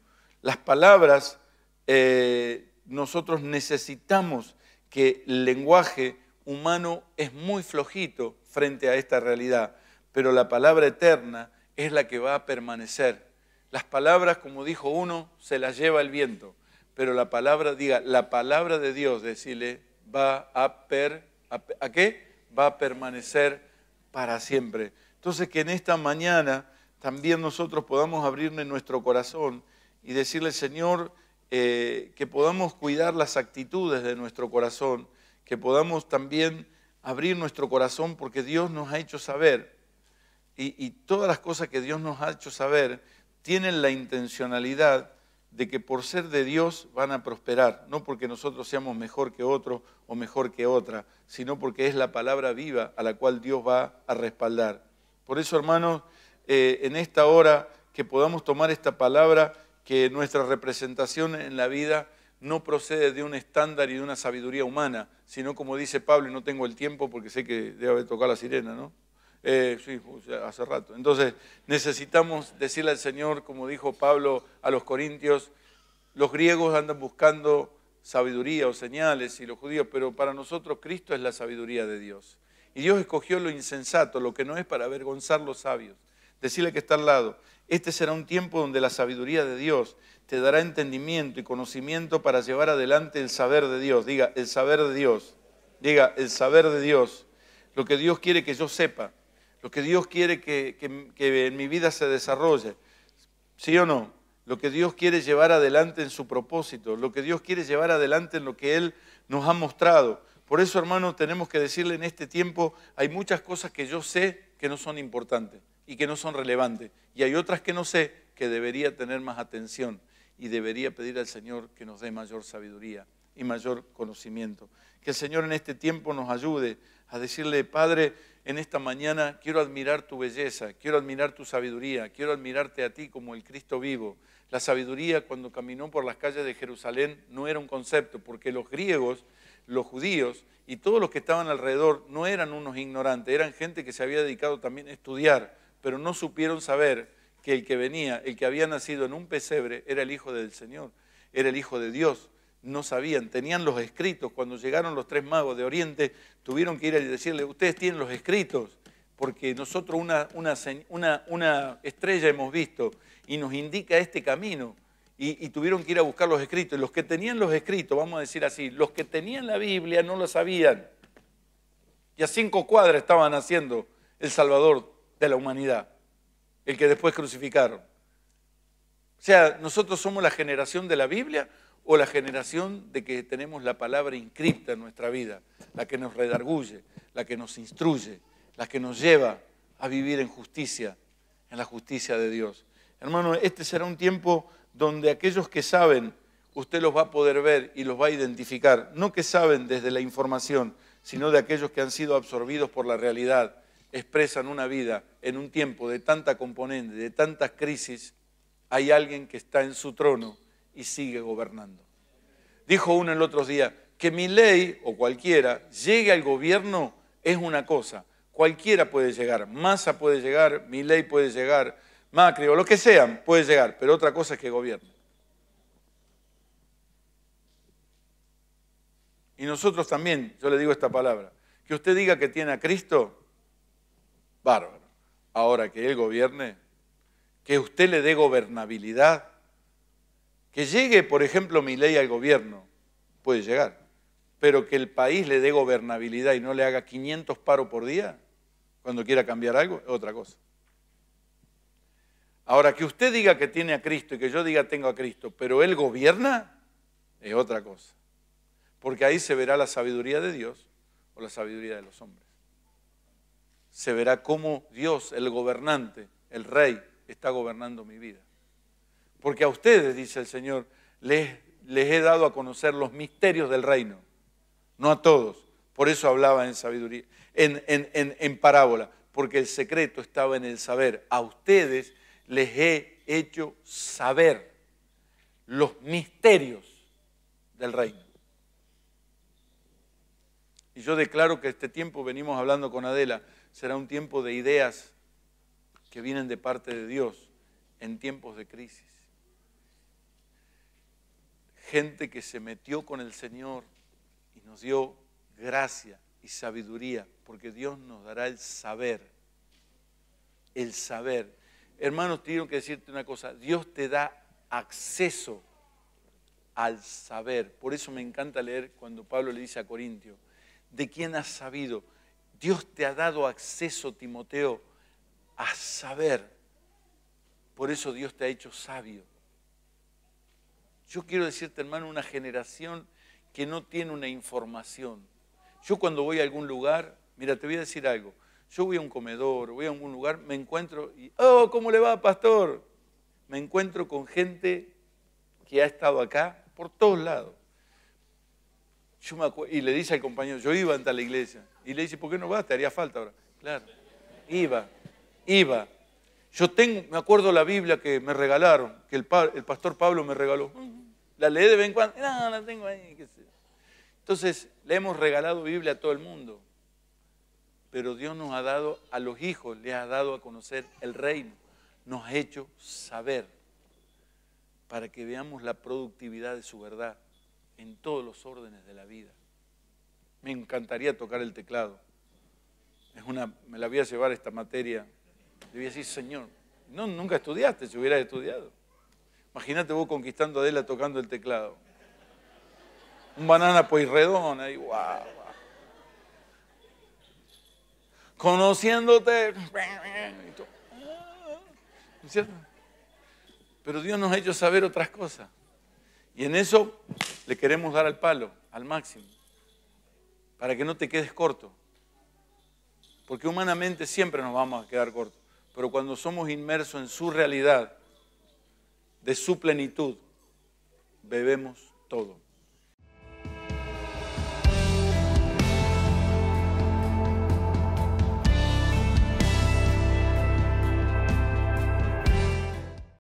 Speaker 1: Las palabras, eh, nosotros necesitamos que el lenguaje humano es muy flojito frente a esta realidad, pero la palabra eterna es la que va a permanecer. Las palabras, como dijo uno, se las lleva el viento pero la palabra, diga, la palabra de Dios, decirle, va a, per, a, qué? Va a permanecer para siempre. Entonces que en esta mañana también nosotros podamos abrirle nuestro corazón y decirle, Señor, eh, que podamos cuidar las actitudes de nuestro corazón, que podamos también abrir nuestro corazón porque Dios nos ha hecho saber. y todas las cosas que Dios nos ha hecho saber tienen la intencionalidad de que por ser de Dios van a prosperar, no porque nosotros seamos mejor que otro o mejor que otra, sino porque es la palabra viva a la cual Dios va a respaldar. Por eso, hermanos, eh, en esta hora que podamos tomar esta palabra, que nuestra representación en la vida no procede de un estándar y de una sabiduría humana, sino como dice Pablo, y no tengo el tiempo porque sé que debe haber tocado la sirena, ¿no? Eh, sí, hace rato. Entonces, necesitamos decirle al Señor, como dijo Pablo a los corintios, los griegos andan buscando sabiduría o señales y los judíos, pero para nosotros Cristo es la sabiduría de Dios. Y Dios escogió lo insensato, lo que no es para avergonzar los sabios. Decirle que está al lado, este será un tiempo donde la sabiduría de Dios te dará entendimiento y conocimiento para llevar adelante el saber de Dios. Diga, el saber de Dios. Diga, el saber de Dios. Lo que Dios quiere que yo sepa lo que Dios quiere que, en mi vida se desarrolle. ¿Sí o no? Lo que Dios quiere llevar adelante en su propósito, lo que Dios quiere llevar adelante en lo que Él nos ha mostrado. Por eso, hermano, tenemos que decirle en este tiempo, hay muchas cosas que yo sé que no son importantes y que no son relevantes. Y hay otras que no sé que debería tener más atención y debería pedir al Señor que nos dé mayor sabiduría y mayor conocimiento. Que el Señor en este tiempo nos ayude a decirle, Padre, en esta mañana quiero admirar tu belleza, quiero admirar tu sabiduría, quiero admirarte a ti como el Cristo vivo. La sabiduría cuando caminó por las calles de Jerusalén no era un concepto, porque los griegos, los judíos y todos los que estaban alrededor no eran unos ignorantes, eran gente que se había dedicado también a estudiar, pero no supieron saber que el que venía, el que había nacido en un pesebre, era el Hijo del Señor, era el Hijo de Dios no sabían, tenían los escritos. Cuando llegaron los tres magos de Oriente, tuvieron que ir a decirle, ustedes tienen los escritos, porque nosotros una, una, estrella hemos visto y nos indica este camino. Y, y, tuvieron que ir a buscar los escritos. los que tenían los escritos, vamos a decir así, los que tenían la Biblia no lo sabían. Y a cinco cuadras estaban haciendo el Salvador de la humanidad, el que después crucificaron. O sea, nosotros somos la generación de la Biblia o la generación de que tenemos la palabra inscripta en nuestra vida, la que nos redarguye, la que nos instruye, la que nos lleva a vivir en justicia, en la justicia de Dios. Hermano, este será un tiempo donde aquellos que saben, usted los va a poder ver y los va a identificar, no que saben desde la información, sino de aquellos que han sido absorbidos por la realidad, expresan una vida en un tiempo de tanta componente, de tantas crisis, hay alguien que está en su trono y sigue gobernando. Dijo uno el otro día, que mi ley o cualquiera llegue al gobierno es una cosa. Cualquiera puede llegar, Masa puede llegar, mi ley puede llegar, Macri o lo que sean puede llegar, pero otra cosa es que gobierne. Y nosotros también, yo le digo esta palabra, que usted diga que tiene a Cristo, bárbaro. Ahora que Él gobierne, que usted le dé gobernabilidad, que llegue, por ejemplo, mi ley al gobierno, puede llegar, pero que el país le dé gobernabilidad y no le haga 500 paros por día cuando quiera cambiar algo, es otra cosa. Ahora, que usted diga que tiene a Cristo y que yo diga tengo a Cristo, pero Él gobierna, es otra cosa. Porque ahí se verá la sabiduría de Dios o la sabiduría de los hombres. Se verá cómo Dios, el gobernante, el rey, está gobernando mi vida. Porque a ustedes, dice el Señor, les, les he dado a conocer los misterios del reino. No a todos. Por eso hablaba en sabiduría, en, en parábola. Porque el secreto estaba en el saber. A ustedes les he hecho saber los misterios del reino. Y yo declaro que este tiempo, venimos hablando con Adela, será un tiempo de ideas que vienen de parte de Dios en tiempos de crisis gente que se metió con el Señor y nos dio gracia y sabiduría, porque Dios nos dará el saber, el saber. Hermanos, tengo que decirte una cosa, Dios te da acceso al saber. Por eso me encanta leer cuando Pablo le dice a Corintio, ¿de quién has sabido? Dios te ha dado acceso, Timoteo, a saber. Por eso Dios te ha hecho sabio. Yo quiero decirte, hermano, una generación que no tiene una información. Yo cuando voy a algún lugar, mira, te voy a decir algo. Yo voy a un comedor, voy a algún lugar, me encuentro y, oh, ¿cómo le va, pastor? Me encuentro con gente que ha estado acá por todos lados. y le dice al compañero, yo iba ante la iglesia. Y le dice, ¿por qué no vas? Te haría falta ahora. Claro, iba, iba. Yo tengo, me acuerdo la Biblia que me regalaron, que el, el pastor Pablo me regaló. La lee de vez en cuando. No, la tengo ahí. Entonces, le hemos regalado Biblia a todo el mundo. Pero Dios nos ha dado a los hijos, le ha dado a conocer el reino. Nos ha hecho saber para que veamos la productividad de su verdad en todos los órdenes de la vida. Me encantaría tocar el teclado. Es una, me la voy a llevar esta materia. Le voy a decir, Señor, no, nunca estudiaste, si hubieras estudiado. Imagínate vos conquistando a Adela tocando el teclado. Un banana poirredón ahí, guau. Conociéndote. ¿No es cierto? Pero Dios nos ha hecho saber otras cosas. Y en eso le queremos dar al palo, al máximo. Para que no te quedes corto. Porque humanamente siempre nos vamos a quedar cortos. Pero cuando somos inmersos en su realidad, de su plenitud bebemos todo.